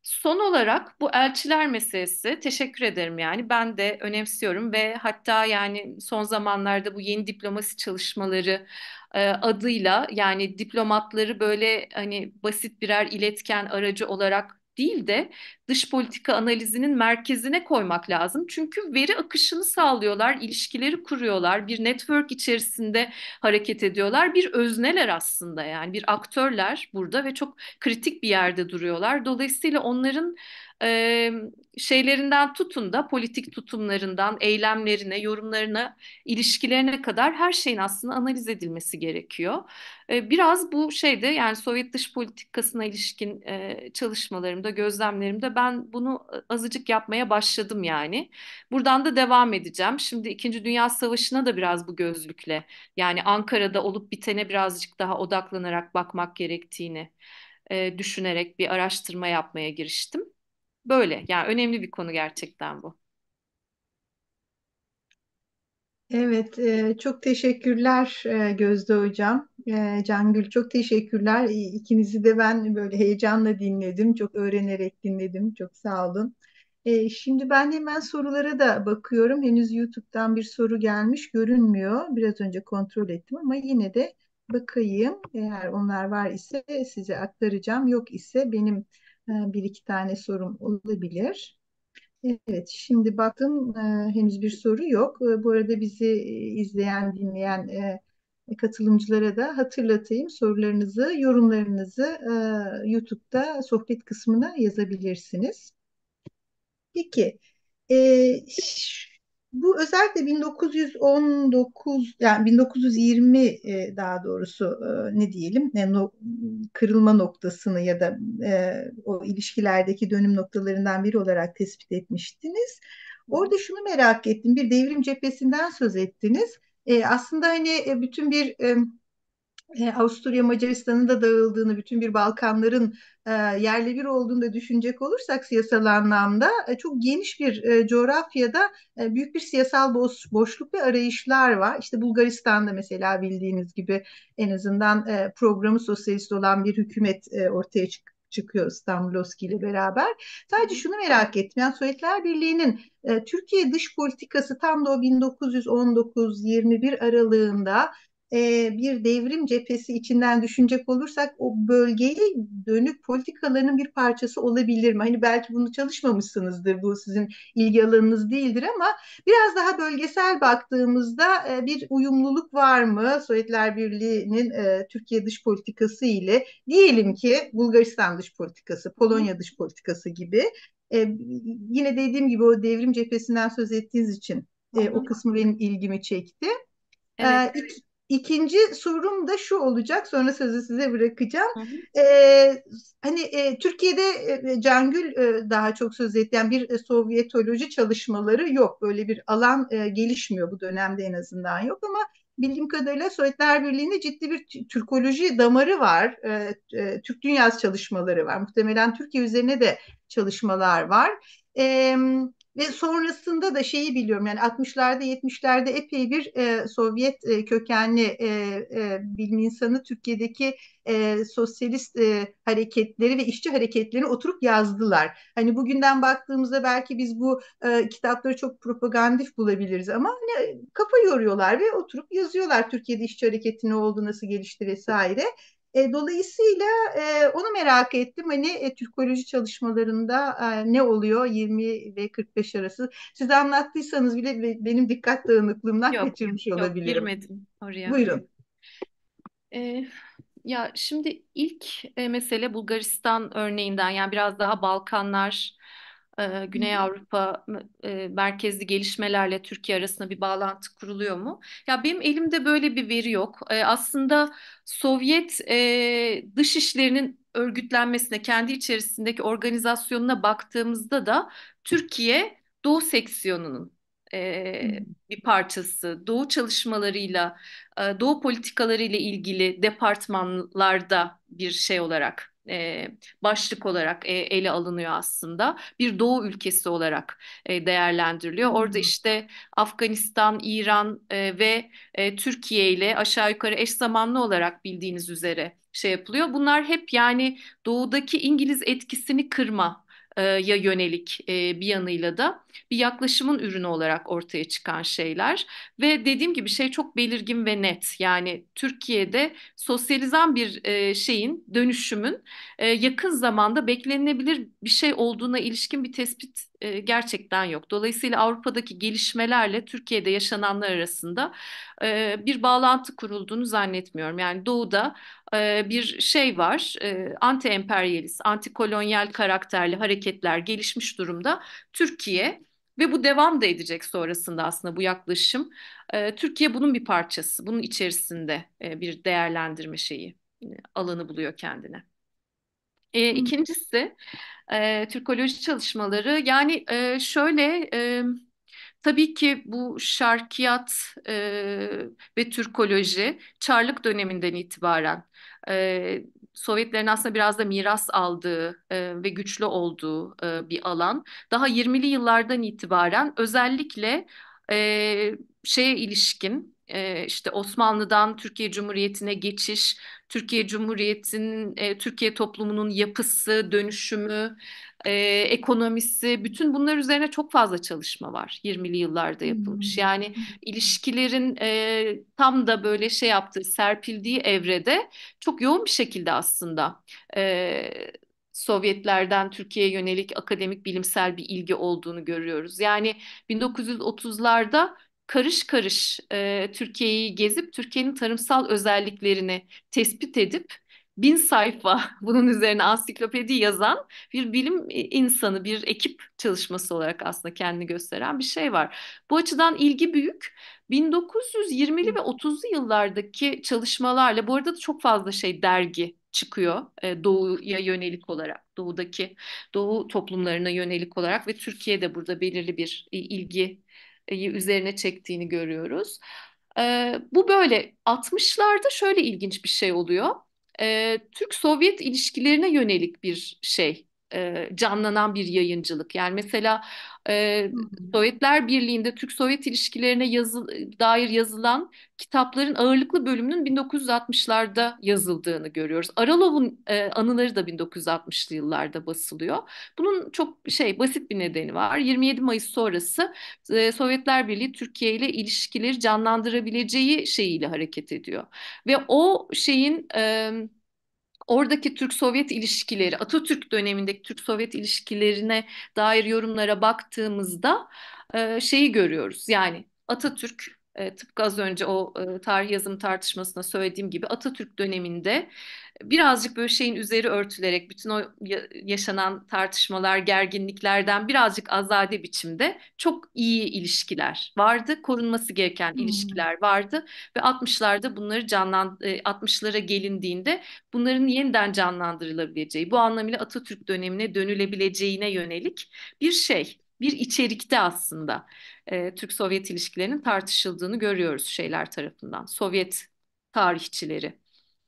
Son olarak bu elçiler meselesi teşekkür ederim yani ben de önemsiyorum ve hatta yani son zamanlarda bu yeni diplomasi çalışmaları e, adıyla yani diplomatları böyle hani basit birer iletken aracı olarak değil de dış politika analizinin merkezine koymak lazım. Çünkü veri akışını sağlıyorlar, ilişkileri kuruyorlar, bir network içerisinde hareket ediyorlar. Bir özneler aslında yani bir aktörler burada ve çok kritik bir yerde duruyorlar. Dolayısıyla onların e, şeylerinden tutun da politik tutumlarından, eylemlerine, yorumlarına, ilişkilerine kadar her şeyin aslında analiz edilmesi gerekiyor. E, biraz bu şeyde yani Sovyet dış politikasına ilişkin e, çalışmalarımda, gözlemlerimde ben bunu azıcık yapmaya başladım yani. Buradan da devam edeceğim. Şimdi İkinci Dünya Savaşı'na da biraz bu gözlükle yani Ankara'da olup bitene birazcık daha odaklanarak bakmak gerektiğini e, düşünerek bir araştırma yapmaya giriştim. Böyle yani önemli bir konu gerçekten bu. Evet, e, çok teşekkürler e, Gözde Hocam. E, Cangül çok teşekkürler. İkinizi de ben böyle heyecanla dinledim. Çok öğrenerek dinledim. Çok sağ olun. E, şimdi ben hemen sorulara da bakıyorum. Henüz YouTube'dan bir soru gelmiş görünmüyor. Biraz önce kontrol ettim ama yine de bakayım. Eğer onlar var ise size aktaracağım. Yok ise benim e, bir iki tane sorum olabilir. Evet, şimdi baktım e, henüz bir soru yok. E, bu arada bizi izleyen, dinleyen katılımcılara da hatırlatayım. Sorularınızı, yorumlarınızı YouTube'da sohbet kısmına yazabilirsiniz. Peki, bu özellikle 1919 yani 1920 e, daha doğrusu e, ne diyelim ne no, kırılma noktasını ya da e, o ilişkilerdeki dönüm noktalarından biri olarak tespit etmiştiniz. Orada şunu merak ettim. Bir devrim cephesinden söz ettiniz. E, aslında hani e, bütün bir e, e, Avusturya Macaristan'ın da dağıldığını, bütün bir Balkanların e, yerle bir olduğunu da düşünecek olursak siyasal anlamda e, çok geniş bir e, coğrafyada e, büyük bir siyasal boş, boşluk ve arayışlar var. İşte Bulgaristan'da mesela bildiğiniz gibi en azından programı sosyalist olan bir hükümet ortaya çıktı çıkıyor İstanbulowski ile beraber. Sadece şunu merak ettim. Yani Sovyetler Birliği'nin e, Türkiye dış politikası tam da o 1919-21 aralığında bir devrim cephesi içinden düşünecek olursak o bölgeye dönük politikalarının bir parçası olabilir mi? Hani belki bunu çalışmamışsınızdır, bu sizin ilgi alanınız değildir ama biraz daha bölgesel baktığımızda bir uyumluluk var mı Sovyetler Birliği'nin Türkiye dış politikası ile diyelim ki Bulgaristan dış politikası, Polonya dış politikası gibi. yine dediğim gibi o devrim cephesinden söz ettiğiniz için o kısmı benim ilgimi çekti. Evet. İkinci sorum da şu olacak. Sonra sözü size bırakacağım. Ee, hani e, Türkiye'de e, Cangül e, daha çok söz etti. Yani bir e, Sovyetoloji çalışmaları yok. Böyle bir alan e, gelişmiyor bu dönemde en azından yok ama bildiğim kadarıyla Sovyetler Birliği'nde ciddi bir Türkoloji damarı var. E, e, Türk dünyası çalışmaları var. Muhtemelen Türkiye üzerine de çalışmalar var. E, ve sonrasında da şeyi biliyorum yani 60'larda 70'lerde epey bir e, Sovyet e, kökenli e, e, bilim insanı Türkiye'deki e, sosyalist e, hareketleri ve işçi hareketlerini oturup yazdılar. Hani bugünden baktığımızda belki biz bu e, kitapları çok propagandif bulabiliriz ama hani kafa yoruyorlar ve oturup yazıyorlar Türkiye'de işçi hareketi ne oldu, nasıl gelişti vesaire. E, dolayısıyla e, onu merak ettim. Hani e, Türkoloji çalışmalarında e, ne oluyor 20 ve 45 arası? Siz anlattıysanız bile benim dikkat dağınıklığımdan yok, kaçırmış yok, olabilirim. girmedim oraya. Buyurun. E, ya şimdi ilk e, mesele Bulgaristan örneğinden yani biraz daha Balkanlar e, Güney Avrupa e, merkezli gelişmelerle Türkiye arasında bir bağlantı kuruluyor mu? Ya benim elimde böyle bir veri yok. E, aslında Sovyet e, dış işlerinin örgütlenmesine, kendi içerisindeki organizasyonuna baktığımızda da Türkiye Doğu seksiyonunun e, bir parçası. Doğu çalışmalarıyla, e, Doğu politikalarıyla ilgili departmanlarda bir şey olarak e, başlık olarak e, ele alınıyor aslında. Bir doğu ülkesi olarak e, değerlendiriliyor. Orada işte Afganistan, İran e, ve e, Türkiye ile aşağı yukarı eş zamanlı olarak bildiğiniz üzere şey yapılıyor. Bunlar hep yani doğudaki İngiliz etkisini kırma ya yönelik e, bir yanıyla da bir yaklaşımın ürünü olarak ortaya çıkan şeyler ve dediğim gibi şey çok belirgin ve net. Yani Türkiye'de sosyalizan bir e, şeyin dönüşümün e, yakın zamanda beklenilebilir bir şey olduğuna ilişkin bir tespit e, gerçekten yok. Dolayısıyla Avrupa'daki gelişmelerle Türkiye'de yaşananlar arasında e, bir bağlantı kurulduğunu zannetmiyorum. Yani Doğu'da e, bir şey var, e, anti-emperyalist, antikolonyal karakterli hareketler gelişmiş durumda. Türkiye ve bu devam da edecek sonrasında aslında bu yaklaşım. Türkiye bunun bir parçası, bunun içerisinde bir değerlendirme şeyi, alanı buluyor kendine. İkincisi Türkoloji çalışmaları. Yani şöyle... Tabii ki bu şarkiyat ve Türkoloji Çarlık döneminden itibaren Sovyetlerin aslında biraz da miras aldığı e, ve güçlü olduğu e, bir alan. Daha 20'li yıllardan itibaren özellikle e, şeye ilişkin e, işte Osmanlı'dan Türkiye Cumhuriyeti'ne geçiş, Türkiye Cumhuriyeti'nin, e, Türkiye toplumunun yapısı, dönüşümü, e, ekonomisi bütün bunlar üzerine çok fazla çalışma var 20'li yıllarda yapılmış. Hmm. Yani ilişkilerin e, tam da böyle şey yaptığı serpildiği evrede çok yoğun bir şekilde aslında e, Sovyetlerden Türkiye'ye yönelik akademik bilimsel bir ilgi olduğunu görüyoruz. Yani 1930'larda karış karış e, Türkiye'yi gezip Türkiye'nin tarımsal özelliklerini tespit edip bin sayfa bunun üzerine ansiklopedi yazan bir bilim e, insanı, bir ekip çalışması olarak aslında kendini gösteren bir şey var. Bu açıdan ilgi büyük. 1920'li ve 30'lu yıllardaki çalışmalarla bu arada da çok fazla şey dergi çıkıyor e, doğuya yönelik olarak doğudaki doğu toplumlarına yönelik olarak ve Türkiye'de burada belirli bir e, ilgi üzerine çektiğini görüyoruz. E, bu böyle 60'larda şöyle ilginç bir şey oluyor e, Türk-Sovyet ilişkilerine yönelik bir şey canlanan bir yayıncılık. Yani mesela e, Sovyetler Birliği'nde Türk-Sovyet ilişkilerine yazı, dair yazılan kitapların ağırlıklı bölümünün 1960'larda yazıldığını görüyoruz. Aralov'un e, anıları da 1960'lı yıllarda basılıyor. Bunun çok şey basit bir nedeni var. 27 Mayıs sonrası e, Sovyetler Birliği Türkiye ile ilişkileri canlandırabileceği şeyiyle hareket ediyor. Ve o şeyin... E, oradaki Türk-Sovyet ilişkileri, Atatürk dönemindeki Türk-Sovyet ilişkilerine dair yorumlara baktığımızda e, şeyi görüyoruz. Yani Atatürk e, tıpkı az önce o e, tarih yazım tartışmasında söylediğim gibi Atatürk döneminde birazcık böyle şeyin üzeri örtülerek bütün o yaşanan tartışmalar, gerginliklerden birazcık azade biçimde çok iyi ilişkiler vardı. Korunması gereken hmm. ilişkiler vardı ve 60'larda bunları canlandı e, 60'lara gelindiğinde bunların yeniden canlandırılabileceği, bu anlamıyla Atatürk dönemine dönülebileceğine yönelik bir şey bir içerikte aslında e, Türk-Sovyet ilişkilerinin tartışıldığını görüyoruz şeyler tarafından. Sovyet tarihçileri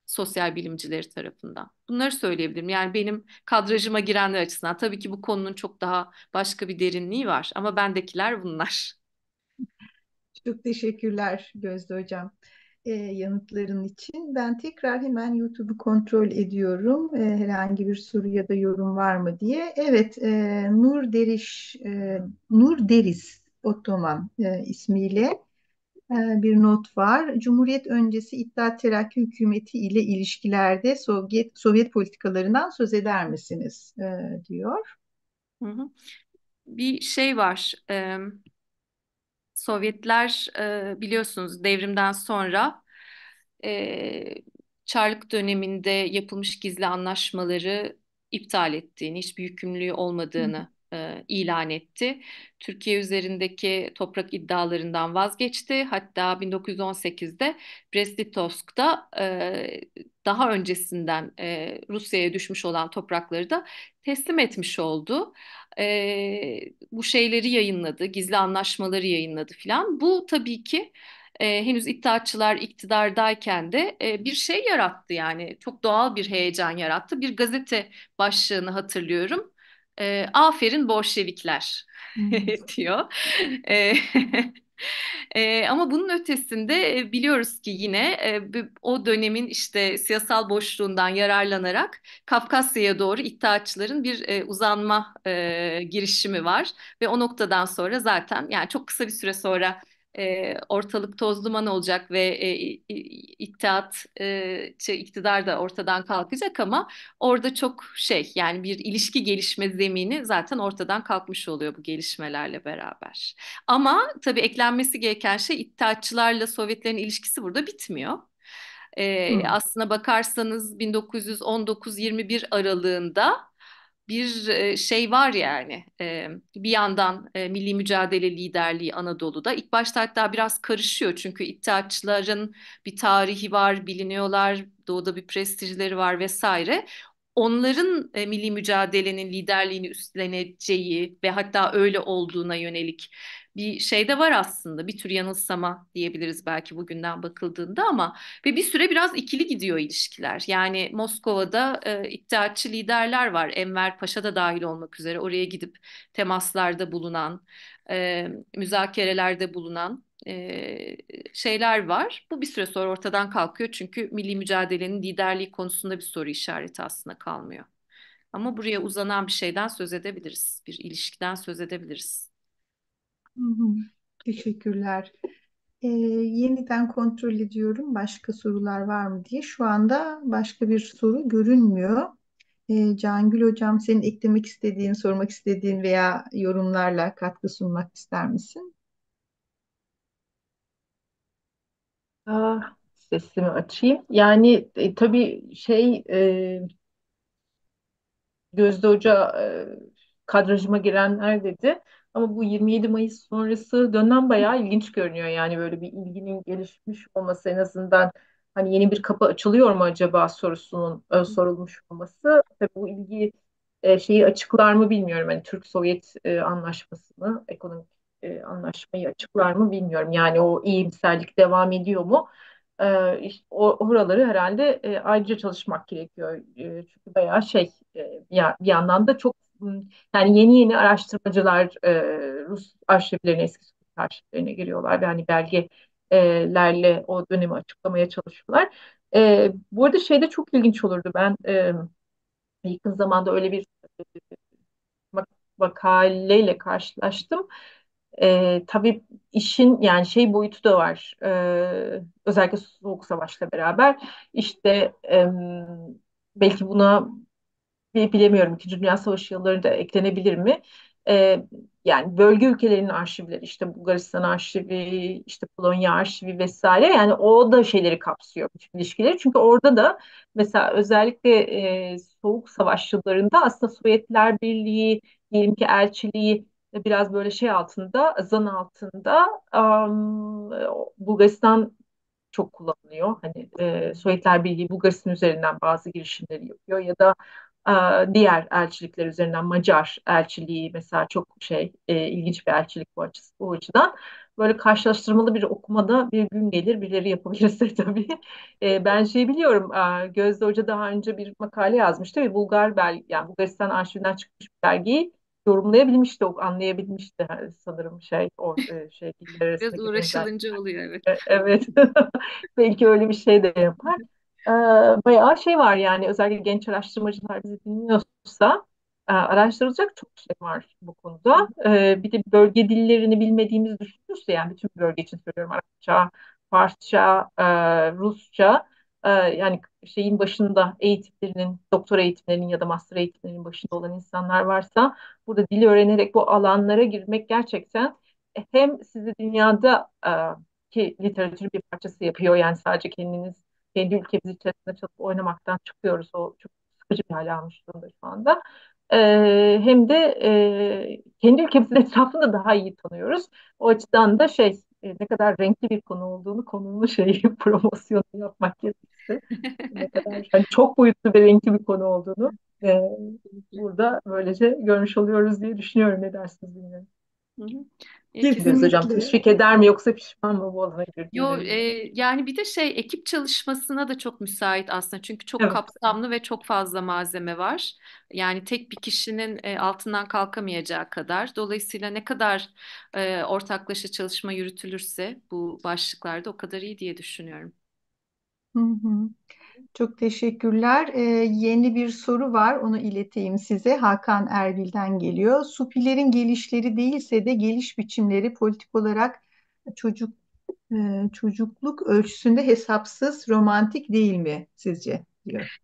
sosyal bilimcileri tarafından. Bunları söyleyebilirim. Yani benim kadrajıma girenler açısından tabii ki bu konunun çok daha başka bir derinliği var ama bendekiler bunlar. Çok teşekkürler Gözde Hocam e, yanıtların için. Ben tekrar hemen YouTube'u kontrol ediyorum. E, herhangi bir soru ya da yorum var mı diye. Evet, e, Nur Deriş, e, Nur Deriz Otoman e, ismiyle e, bir not var. Cumhuriyet öncesi İttihat Terakki Hükümeti ile ilişkilerde Sovyet, Sovyet politikalarından söz eder misiniz e, diyor. Bir şey var. E, Sovyetler biliyorsunuz devrimden sonra Çarlık döneminde yapılmış gizli anlaşmaları iptal ettiğini, hiçbir yükümlülüğü olmadığını e, ilan etti. Türkiye üzerindeki toprak iddialarından vazgeçti. Hatta 1918'de Brest-Litovsk'da e, daha öncesinden e, Rusya'ya düşmüş olan toprakları da teslim etmiş oldu. E, bu şeyleri yayınladı, gizli anlaşmaları yayınladı filan. Bu tabii ki e, henüz iddiaçılar iktidardayken de e, bir şey yarattı yani çok doğal bir heyecan yarattı. Bir gazete başlığını hatırlıyorum e, aferin Bolşevikler diyor. E, e, ama bunun ötesinde biliyoruz ki yine e, o dönemin işte siyasal boşluğundan yararlanarak Kafkasya'ya doğru iddiaçların bir e, uzanma e, girişimi var ve o noktadan sonra zaten yani çok kısa bir süre sonra e, ortalık toz duman olacak ve e, iddiat, e, iktidar da ortadan kalkacak ama orada çok şey yani bir ilişki gelişme zemini zaten ortadan kalkmış oluyor bu gelişmelerle beraber. Ama tabii eklenmesi gereken şey iddiatçılarla Sovyetlerin ilişkisi burada bitmiyor. E, aslına bakarsanız 1919-21 aralığında bir şey var yani bir yandan milli mücadele liderliği Anadolu'da ilk başta hatta biraz karışıyor çünkü iddiatçıların bir tarihi var biliniyorlar doğuda bir prestijleri var vesaire onların milli mücadelenin liderliğini üstleneceği ve hatta öyle olduğuna yönelik bir şey de var aslında. Bir tür yanılsama diyebiliriz belki bugünden bakıldığında ama ve bir süre biraz ikili gidiyor ilişkiler. Yani Moskova'da e, iddiatçı liderler var. Enver Paşa da dahil olmak üzere oraya gidip temaslarda bulunan, e, müzakerelerde bulunan e, şeyler var. Bu bir süre sonra ortadan kalkıyor çünkü milli mücadelenin liderliği konusunda bir soru işareti aslında kalmıyor. Ama buraya uzanan bir şeyden söz edebiliriz, bir ilişkiden söz edebiliriz. Teşekkürler. Ee, yeniden kontrol ediyorum başka sorular var mı diye. Şu anda başka bir soru görünmüyor. Ee, Cangül Hocam senin eklemek istediğin, sormak istediğin veya yorumlarla katkı sunmak ister misin? Aa, ah, sesimi açayım. Yani e, tabii şey e, Gözde Hoca e, kadrajıma girenler dedi. Ama bu 27 Mayıs sonrası dönem bayağı ilginç görünüyor. Yani böyle bir ilginin gelişmiş olması en azından hani yeni bir kapı açılıyor mu acaba sorusunun e, sorulmuş olması. Tabii bu ilgi e, şeyi açıklar mı bilmiyorum. Hani Türk-Sovyet e, anlaşmasını, ekonomik e, anlaşmayı açıklar mı bilmiyorum. Yani o iyimserlik devam ediyor mu? E, işte, o, oraları herhalde e, ayrıca çalışmak gerekiyor. E, çünkü bayağı şey e, bir, bir yandan da çok yani yeni yeni araştırmacılar e, Rus arşivlerine, eski Sovyet arşivlerine giriyorlar ve hani belgelerle o dönemi açıklamaya çalışıyorlar. E, bu arada şeyde çok ilginç olurdu. Ben e, yakın zamanda öyle bir e, vakaleyle karşılaştım. E, tabii işin yani şey boyutu da var. E, özellikle Soğuk Savaş'la beraber işte e, belki buna bilemiyorum ki Dünya Savaşı yılları da eklenebilir mi? E, yani bölge ülkelerinin arşivleri işte Bulgaristan arşivi, işte Polonya arşivi vesaire yani o da şeyleri kapsıyor bütün ilişkileri. Çünkü orada da mesela özellikle e, Soğuk Savaş yıllarında aslında Sovyetler Birliği diyelim ki elçiliği biraz böyle şey altında, zan altında um, Bulgaristan çok kullanılıyor. Hani e, Sovyetler Birliği Bulgaristan üzerinden bazı girişimleri yapıyor ya da ee, diğer elçilikler üzerinden Macar elçiliği mesela çok şey e, ilginç bir elçilik bu, açısı, bu açıdan. Böyle karşılaştırmalı bir okumada bir gün gelir birileri yapabilirse tabii. E, ben şey biliyorum e, Gözde Hoca daha önce bir makale yazmıştı ve Bulgar bel yani Bulgaristan arşivinden çıkmış bir belgeyi yorumlayabilmişti, anlayabilmişti sanırım şey o e, şey Biraz uğraşılınca oluyor evet. E, evet. Belki öyle bir şey de yapar bayağı şey var yani özellikle genç araştırmacılar bizi dinliyorsa e, araştırılacak çok şey var bu konuda. bir de bölge dillerini bilmediğimiz düşünürse yani bütün bölge için söylüyorum Arapça, Farsça, Rusça yani şeyin başında eğitimlerinin, doktora eğitimlerinin ya da master eğitimlerinin başında olan insanlar varsa burada dili öğrenerek bu alanlara girmek gerçekten hem sizi dünyada ki literatürün bir parçası yapıyor yani sadece kendiniz kendi ülkemiz içerisinde çalıp oynamaktan çıkıyoruz. O çok sıkıcı bir hale almış durumda şu anda. Ee, hem de e, kendi ülkemizin etrafını daha iyi tanıyoruz. O açıdan da şey e, ne kadar renkli bir konu olduğunu konumlu şeyi promosyonu yapmak gerekirse yani çok boyutlu ve renkli bir konu olduğunu e, burada böylece görmüş oluyoruz diye düşünüyorum. Ne dersiniz bilmiyorum. Girdiniz hocam. Teşvik eder mi yoksa pişman mı bu alana girdiniz? Yo, e, yani bir de şey ekip çalışmasına da çok müsait aslında. Çünkü çok evet. kapsamlı ve çok fazla malzeme var. Yani tek bir kişinin e, altından kalkamayacağı kadar. Dolayısıyla ne kadar e, ortaklaşa çalışma yürütülürse bu başlıklarda o kadar iyi diye düşünüyorum. Hı hı. Çok teşekkürler. Ee, yeni bir soru var, onu ileteyim size. Hakan Erbil'den geliyor. Supilerin gelişleri değilse de geliş biçimleri politik olarak çocuk e, çocukluk ölçüsünde hesapsız romantik değil mi sizce? diyor.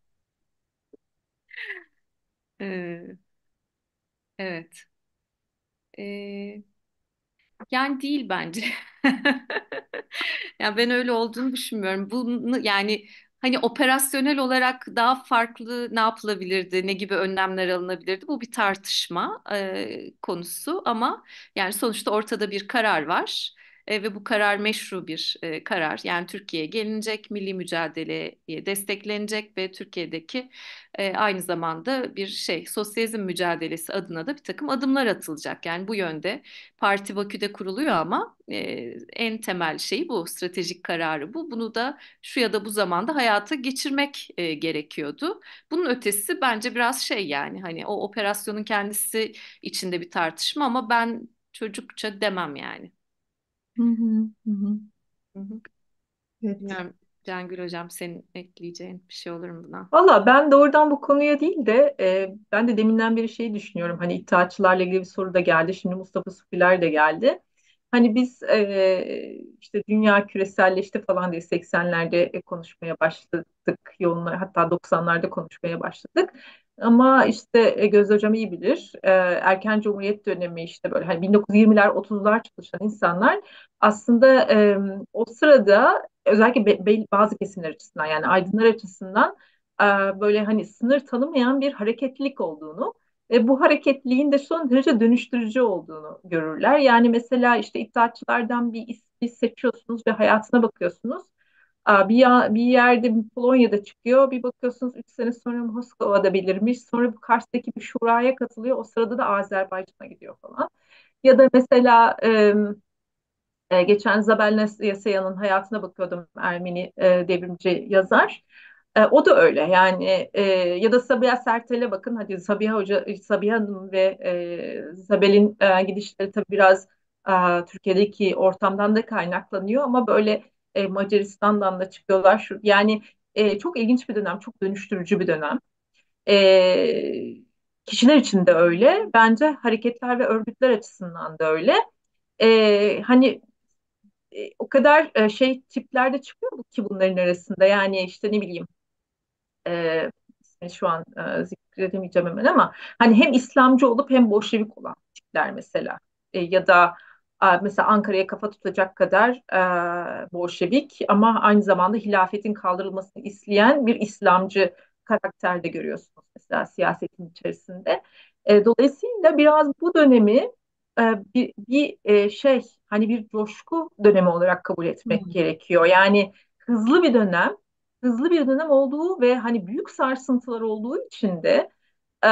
Ee, evet. Ee, yani değil bence. ya yani ben öyle olduğunu düşünmüyorum. Bunu yani hani operasyonel olarak daha farklı ne yapılabilirdi, ne gibi önlemler alınabilirdi bu bir tartışma e, konusu ama yani sonuçta ortada bir karar var e, ve bu karar meşru bir e, karar. Yani Türkiye'ye gelinecek, milli mücadeleye desteklenecek ve Türkiye'deki e, aynı zamanda bir şey sosyalizm mücadelesi adına da bir takım adımlar atılacak. Yani bu yönde parti Bakü'de kuruluyor ama e, en temel şey bu, stratejik kararı bu. Bunu da şu ya da bu zamanda hayata geçirmek e, gerekiyordu. Bunun ötesi bence biraz şey yani hani o operasyonun kendisi içinde bir tartışma ama ben çocukça demem yani. Hı hı, hı hı. Hı Evet. Bilmiyorum Cengül Hocam senin ekleyeceğin bir şey olur mu buna? Valla ben doğrudan bu konuya değil de e, ben de deminden beri şeyi düşünüyorum. Hani iddiaçılarla ilgili bir soru da geldi. Şimdi Mustafa Supiler de geldi. Hani biz e, işte dünya küreselleşti falan diye 80'lerde e, konuşmaya başladık. yoluna hatta 90'larda konuşmaya başladık. Ama işte e, Gözde Hocam iyi bilir. E, erken Cumhuriyet dönemi işte böyle hani 1920'ler 30'lar çalışan insanlar aslında e, o sırada özellikle be, be, bazı kesimler açısından yani aydınlar açısından e, böyle hani sınır tanımayan bir hareketlilik olduğunu ve bu hareketliğin de son derece dönüştürücü olduğunu görürler. Yani mesela işte iddiatçılardan bir ismi seçiyorsunuz ve hayatına bakıyorsunuz bir, ya, bir yerde Polonya'da çıkıyor. Bir bakıyorsunuz 3 sene sonra Moskova'da belirmiş. Sonra bu Kars'taki bir şuraya katılıyor. O sırada da Azerbaycan'a gidiyor falan. Ya da mesela e, geçen Zabel Neslyasya'nın hayatına bakıyordum Ermeni e, devrimci yazar. E, o da öyle yani e, ya da Sabiha Sertel'e bakın hadi Sabiha Hoca Sabiha Hanım ve e, Zabel'in e, gidişleri tabii biraz e, Türkiye'deki ortamdan da kaynaklanıyor ama böyle e, Macaristan'dan da çıkıyorlar. Şu, yani e, çok ilginç bir dönem, çok dönüştürücü bir dönem. E, kişiler için de öyle. Bence hareketler ve örgütler açısından da öyle. E, hani e, o kadar e, şey tipler de çıkıyor ki bunların arasında. Yani işte ne bileyim e, şu an e, zikredemeyeceğim hemen ama hani hem İslamcı olup hem Bolşevik olan tipler mesela e, ya da mesela Ankara'ya kafa tutacak kadar e, Bolşevik ama aynı zamanda hilafetin kaldırılmasını isteyen bir İslamcı karakter de görüyorsunuz mesela siyasetin içerisinde. E, dolayısıyla biraz bu dönemi e, bir, bir e, şey hani bir coşku dönemi olarak kabul etmek hmm. gerekiyor. Yani hızlı bir dönem, hızlı bir dönem olduğu ve hani büyük sarsıntılar olduğu için de ee,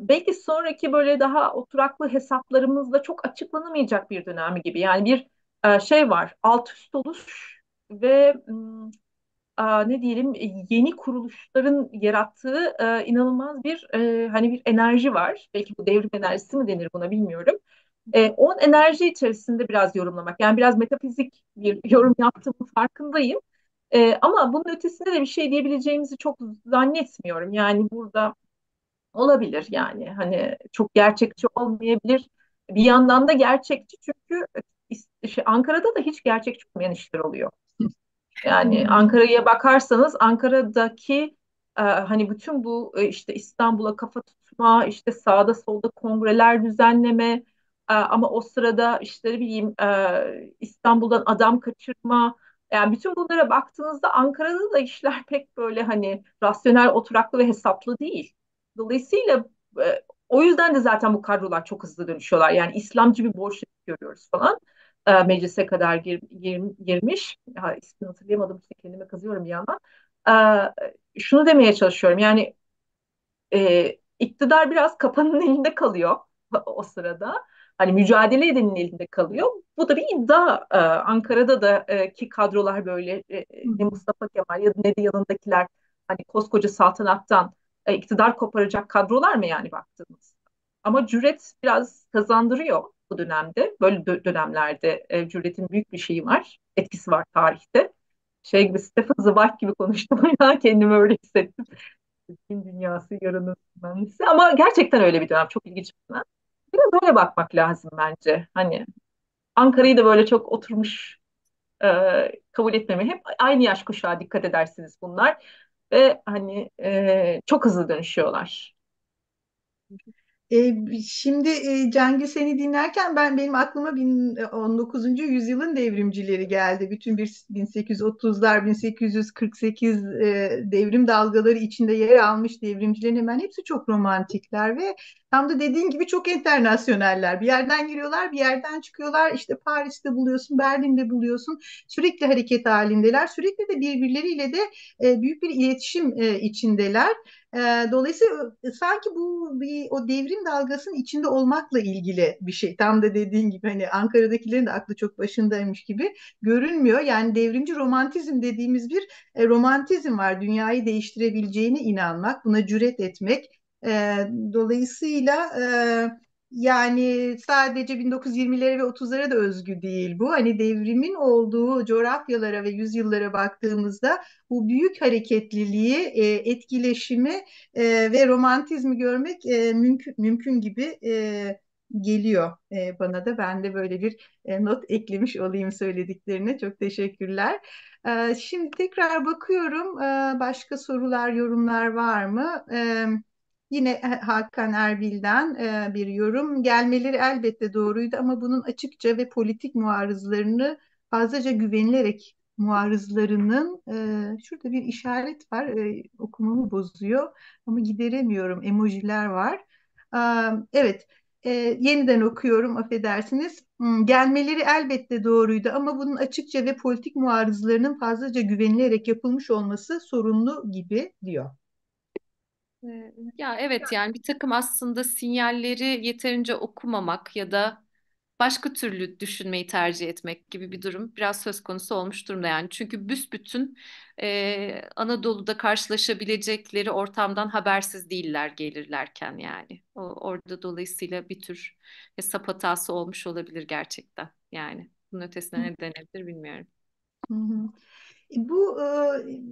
belki sonraki böyle daha oturaklı hesaplarımızda çok açıklanamayacak bir dönemi gibi. Yani bir e, şey var, alt üst oluş ve e, ne diyelim yeni kuruluşların yarattığı e, inanılmaz bir e, hani bir enerji var. Belki bu devrim enerjisi mi denir buna bilmiyorum. E, on enerji içerisinde biraz yorumlamak. Yani biraz metafizik bir yorum yaptığımın farkındayım. E, ama bunun ötesinde de bir şey diyebileceğimizi çok zannetmiyorum. Yani burada olabilir yani. Hani çok gerçekçi olmayabilir. Bir yandan da gerçekçi çünkü e, şey, Ankara'da da hiç gerçekçi olmayan işler oluyor. Yani Ankara'ya bakarsanız Ankara'daki e, hani bütün bu e, işte İstanbul'a kafa tutma, işte sağda solda kongreler düzenleme ama o sırada işte ne bileyim İstanbul'dan adam kaçırma yani bütün bunlara baktığınızda Ankara'da da işler pek böyle hani rasyonel, oturaklı ve hesaplı değil. Dolayısıyla e, o yüzden de zaten bu kadrolar çok hızlı dönüşüyorlar. Yani İslamcı bir borç görüyoruz falan. E, meclise kadar gir, gir, girmiş. Ha, ismini hatırlayamadım. İşte kendime kızıyorum bir yandan. E, şunu demeye çalışıyorum. Yani e, iktidar biraz kapanın elinde kalıyor o sırada. Hani mücadele edenin elinde kalıyor. Bu da bir iddia. Ee, Ankara'da da e, ki kadrolar böyle e, e ne Mustafa Kemal ya ne de yanındakiler hani koskoca saltanattan e, iktidar koparacak kadrolar mı yani baktığımız? Ama cüret biraz kazandırıyor bu dönemde. Böyle dö dönemlerde e, cüretin büyük bir şeyi var, etkisi var tarihte. Şey gibi Stephen Zweig gibi konuştum ya kendimi öyle hissettim. Bugün dünyası yarının mühendisi. Ama gerçekten öyle bir dönem çok ilginç bir dönem. Biraz öyle bakmak lazım bence. Hani Ankara'yı da böyle çok oturmuş e, kabul etmemi Hep aynı yaş kuşağı dikkat edersiniz bunlar ve hani e, çok hızlı dönüşüyorlar. E, şimdi e, Cengiz seni dinlerken ben benim aklıma 19. E, yüzyılın devrimcileri geldi. Bütün bir 1830'lar, 1848 e, devrim dalgaları içinde yer almış devrimcilerin hemen hepsi çok romantikler ve Tam da dediğin gibi çok internasyoneller. Bir yerden giriyorlar, bir yerden çıkıyorlar. İşte Paris'te buluyorsun, Berlin'de buluyorsun. Sürekli hareket halindeler. Sürekli de birbirleriyle de e, büyük bir iletişim e, içindeler. E, dolayısıyla e, sanki bu bir o devrim dalgasının içinde olmakla ilgili bir şey. Tam da dediğin gibi hani Ankara'dakilerin de aklı çok başındaymış gibi görünmüyor. Yani devrimci romantizm dediğimiz bir e, romantizm var. Dünyayı değiştirebileceğine inanmak, buna cüret etmek, e, dolayısıyla e, yani sadece 1920'lere ve 30'lara da özgü değil bu. Hani devrimin olduğu coğrafyalara ve yüzyıllara baktığımızda bu büyük hareketliliği, e, etkileşimi e, ve romantizmi görmek e, mümkün, mümkün gibi e, geliyor e, bana da. Ben de böyle bir e, not eklemiş olayım söylediklerine. Çok teşekkürler. E, şimdi tekrar bakıyorum. E, başka sorular, yorumlar var mı? Evet. Yine e, Hakan Erbil'den e, bir yorum. Gelmeleri elbette doğruydu ama bunun açıkça ve politik muarızlarını fazlaca güvenilerek muarızlarının e, şurada bir işaret var e, okumamı bozuyor ama gideremiyorum emojiler var. evet yeniden okuyorum affedersiniz. Hmm, gelmeleri elbette doğruydu ama bunun açıkça ve politik muarızlarının fazlaca güvenilerek yapılmış olması sorunlu gibi diyor. Ya evet yani bir takım aslında sinyalleri yeterince okumamak ya da başka türlü düşünmeyi tercih etmek gibi bir durum biraz söz konusu olmuş durumda yani. Çünkü büsbütün e, Anadolu'da karşılaşabilecekleri ortamdan habersiz değiller gelirlerken yani. O, orada dolayısıyla bir tür hesap hatası olmuş olabilir gerçekten yani. Bunun ötesine ne denebilir bilmiyorum. Hı hı. Bu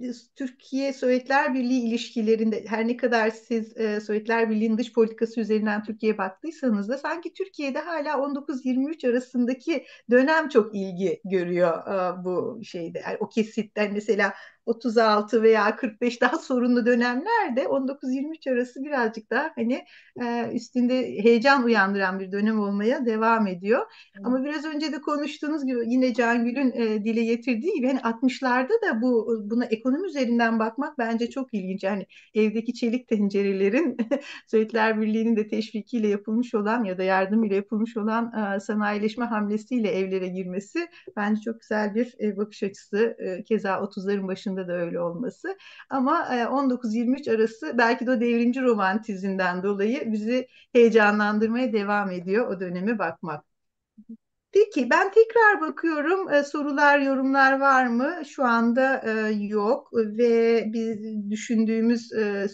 e, Türkiye-Sovyetler Birliği ilişkilerinde her ne kadar siz e, Sovyetler Birliği'nin dış politikası üzerinden Türkiye'ye baktıysanız da sanki Türkiye'de hala 19-23 arasındaki dönem çok ilgi görüyor e, bu şeyde. Yani o kesitten mesela 36 veya 45 daha sorunlu dönemlerde 19-23 arası birazcık daha hani e, üstünde heyecan uyandıran bir dönem olmaya devam ediyor. Hmm. Ama biraz önce de konuştuğunuz gibi yine Cangül'ün e, dile getirdiği gibi hani 60'larda da bu buna ekonomi üzerinden bakmak bence çok ilginç. Yani evdeki çelik tencerelerin Sovyetler Birliği'nin de teşvikiyle yapılmış olan ya da yardımıyla yapılmış olan e, sanayileşme hamlesiyle evlere girmesi bence çok güzel bir e, bakış açısı. E, keza 30'ların başında yaşında da öyle olması. Ama 19-23 e, arası belki de o devrimci romantizinden dolayı bizi heyecanlandırmaya devam ediyor o döneme bakmak. Peki ben tekrar bakıyorum e, sorular yorumlar var mı? Şu anda e, yok ve biz düşündüğümüz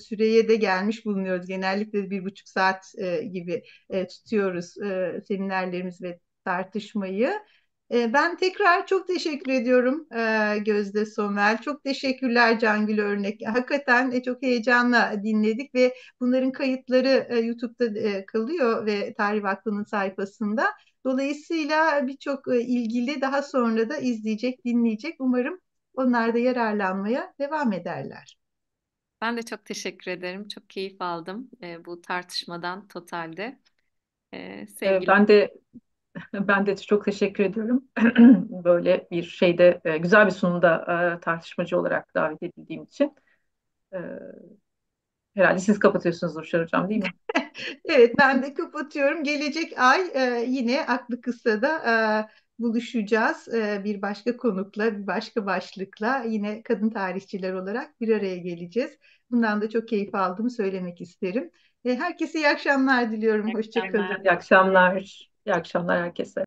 süreye de gelmiş bulunuyoruz. Genellikle bir buçuk saat gibi tutuyoruz e, seminerlerimiz ve tartışmayı. Ee, ben tekrar çok teşekkür ediyorum e, Gözde Somel. Çok teşekkürler Cangül Örnek. Hakikaten e, çok heyecanla dinledik ve bunların kayıtları e, YouTube'da kalıyor ve Tarih Vakfı'nın sayfasında. Dolayısıyla birçok ilgili daha sonra da izleyecek, dinleyecek. Umarım onlar da yararlanmaya devam ederler. Ben de çok teşekkür ederim. Çok keyif aldım bu tartışmadan totalde. Sevgili... Ben de ben de çok teşekkür ediyorum. Böyle bir şeyde e, güzel bir sunumda e, tartışmacı olarak davet edildiğim için. E, herhalde siz kapatıyorsunuz Nurşen Hocam değil mi? evet ben de kapatıyorum. Gelecek ay yine Aklı Kısa'da buluşacağız bir başka konukla, bir başka başlıkla. Yine kadın tarihçiler olarak bir araya geleceğiz. Bundan da çok keyif aldığımı söylemek isterim. Herkese iyi akşamlar diliyorum. Hoşçakalın. İyi akşamlar. İyi akşamlar herkese.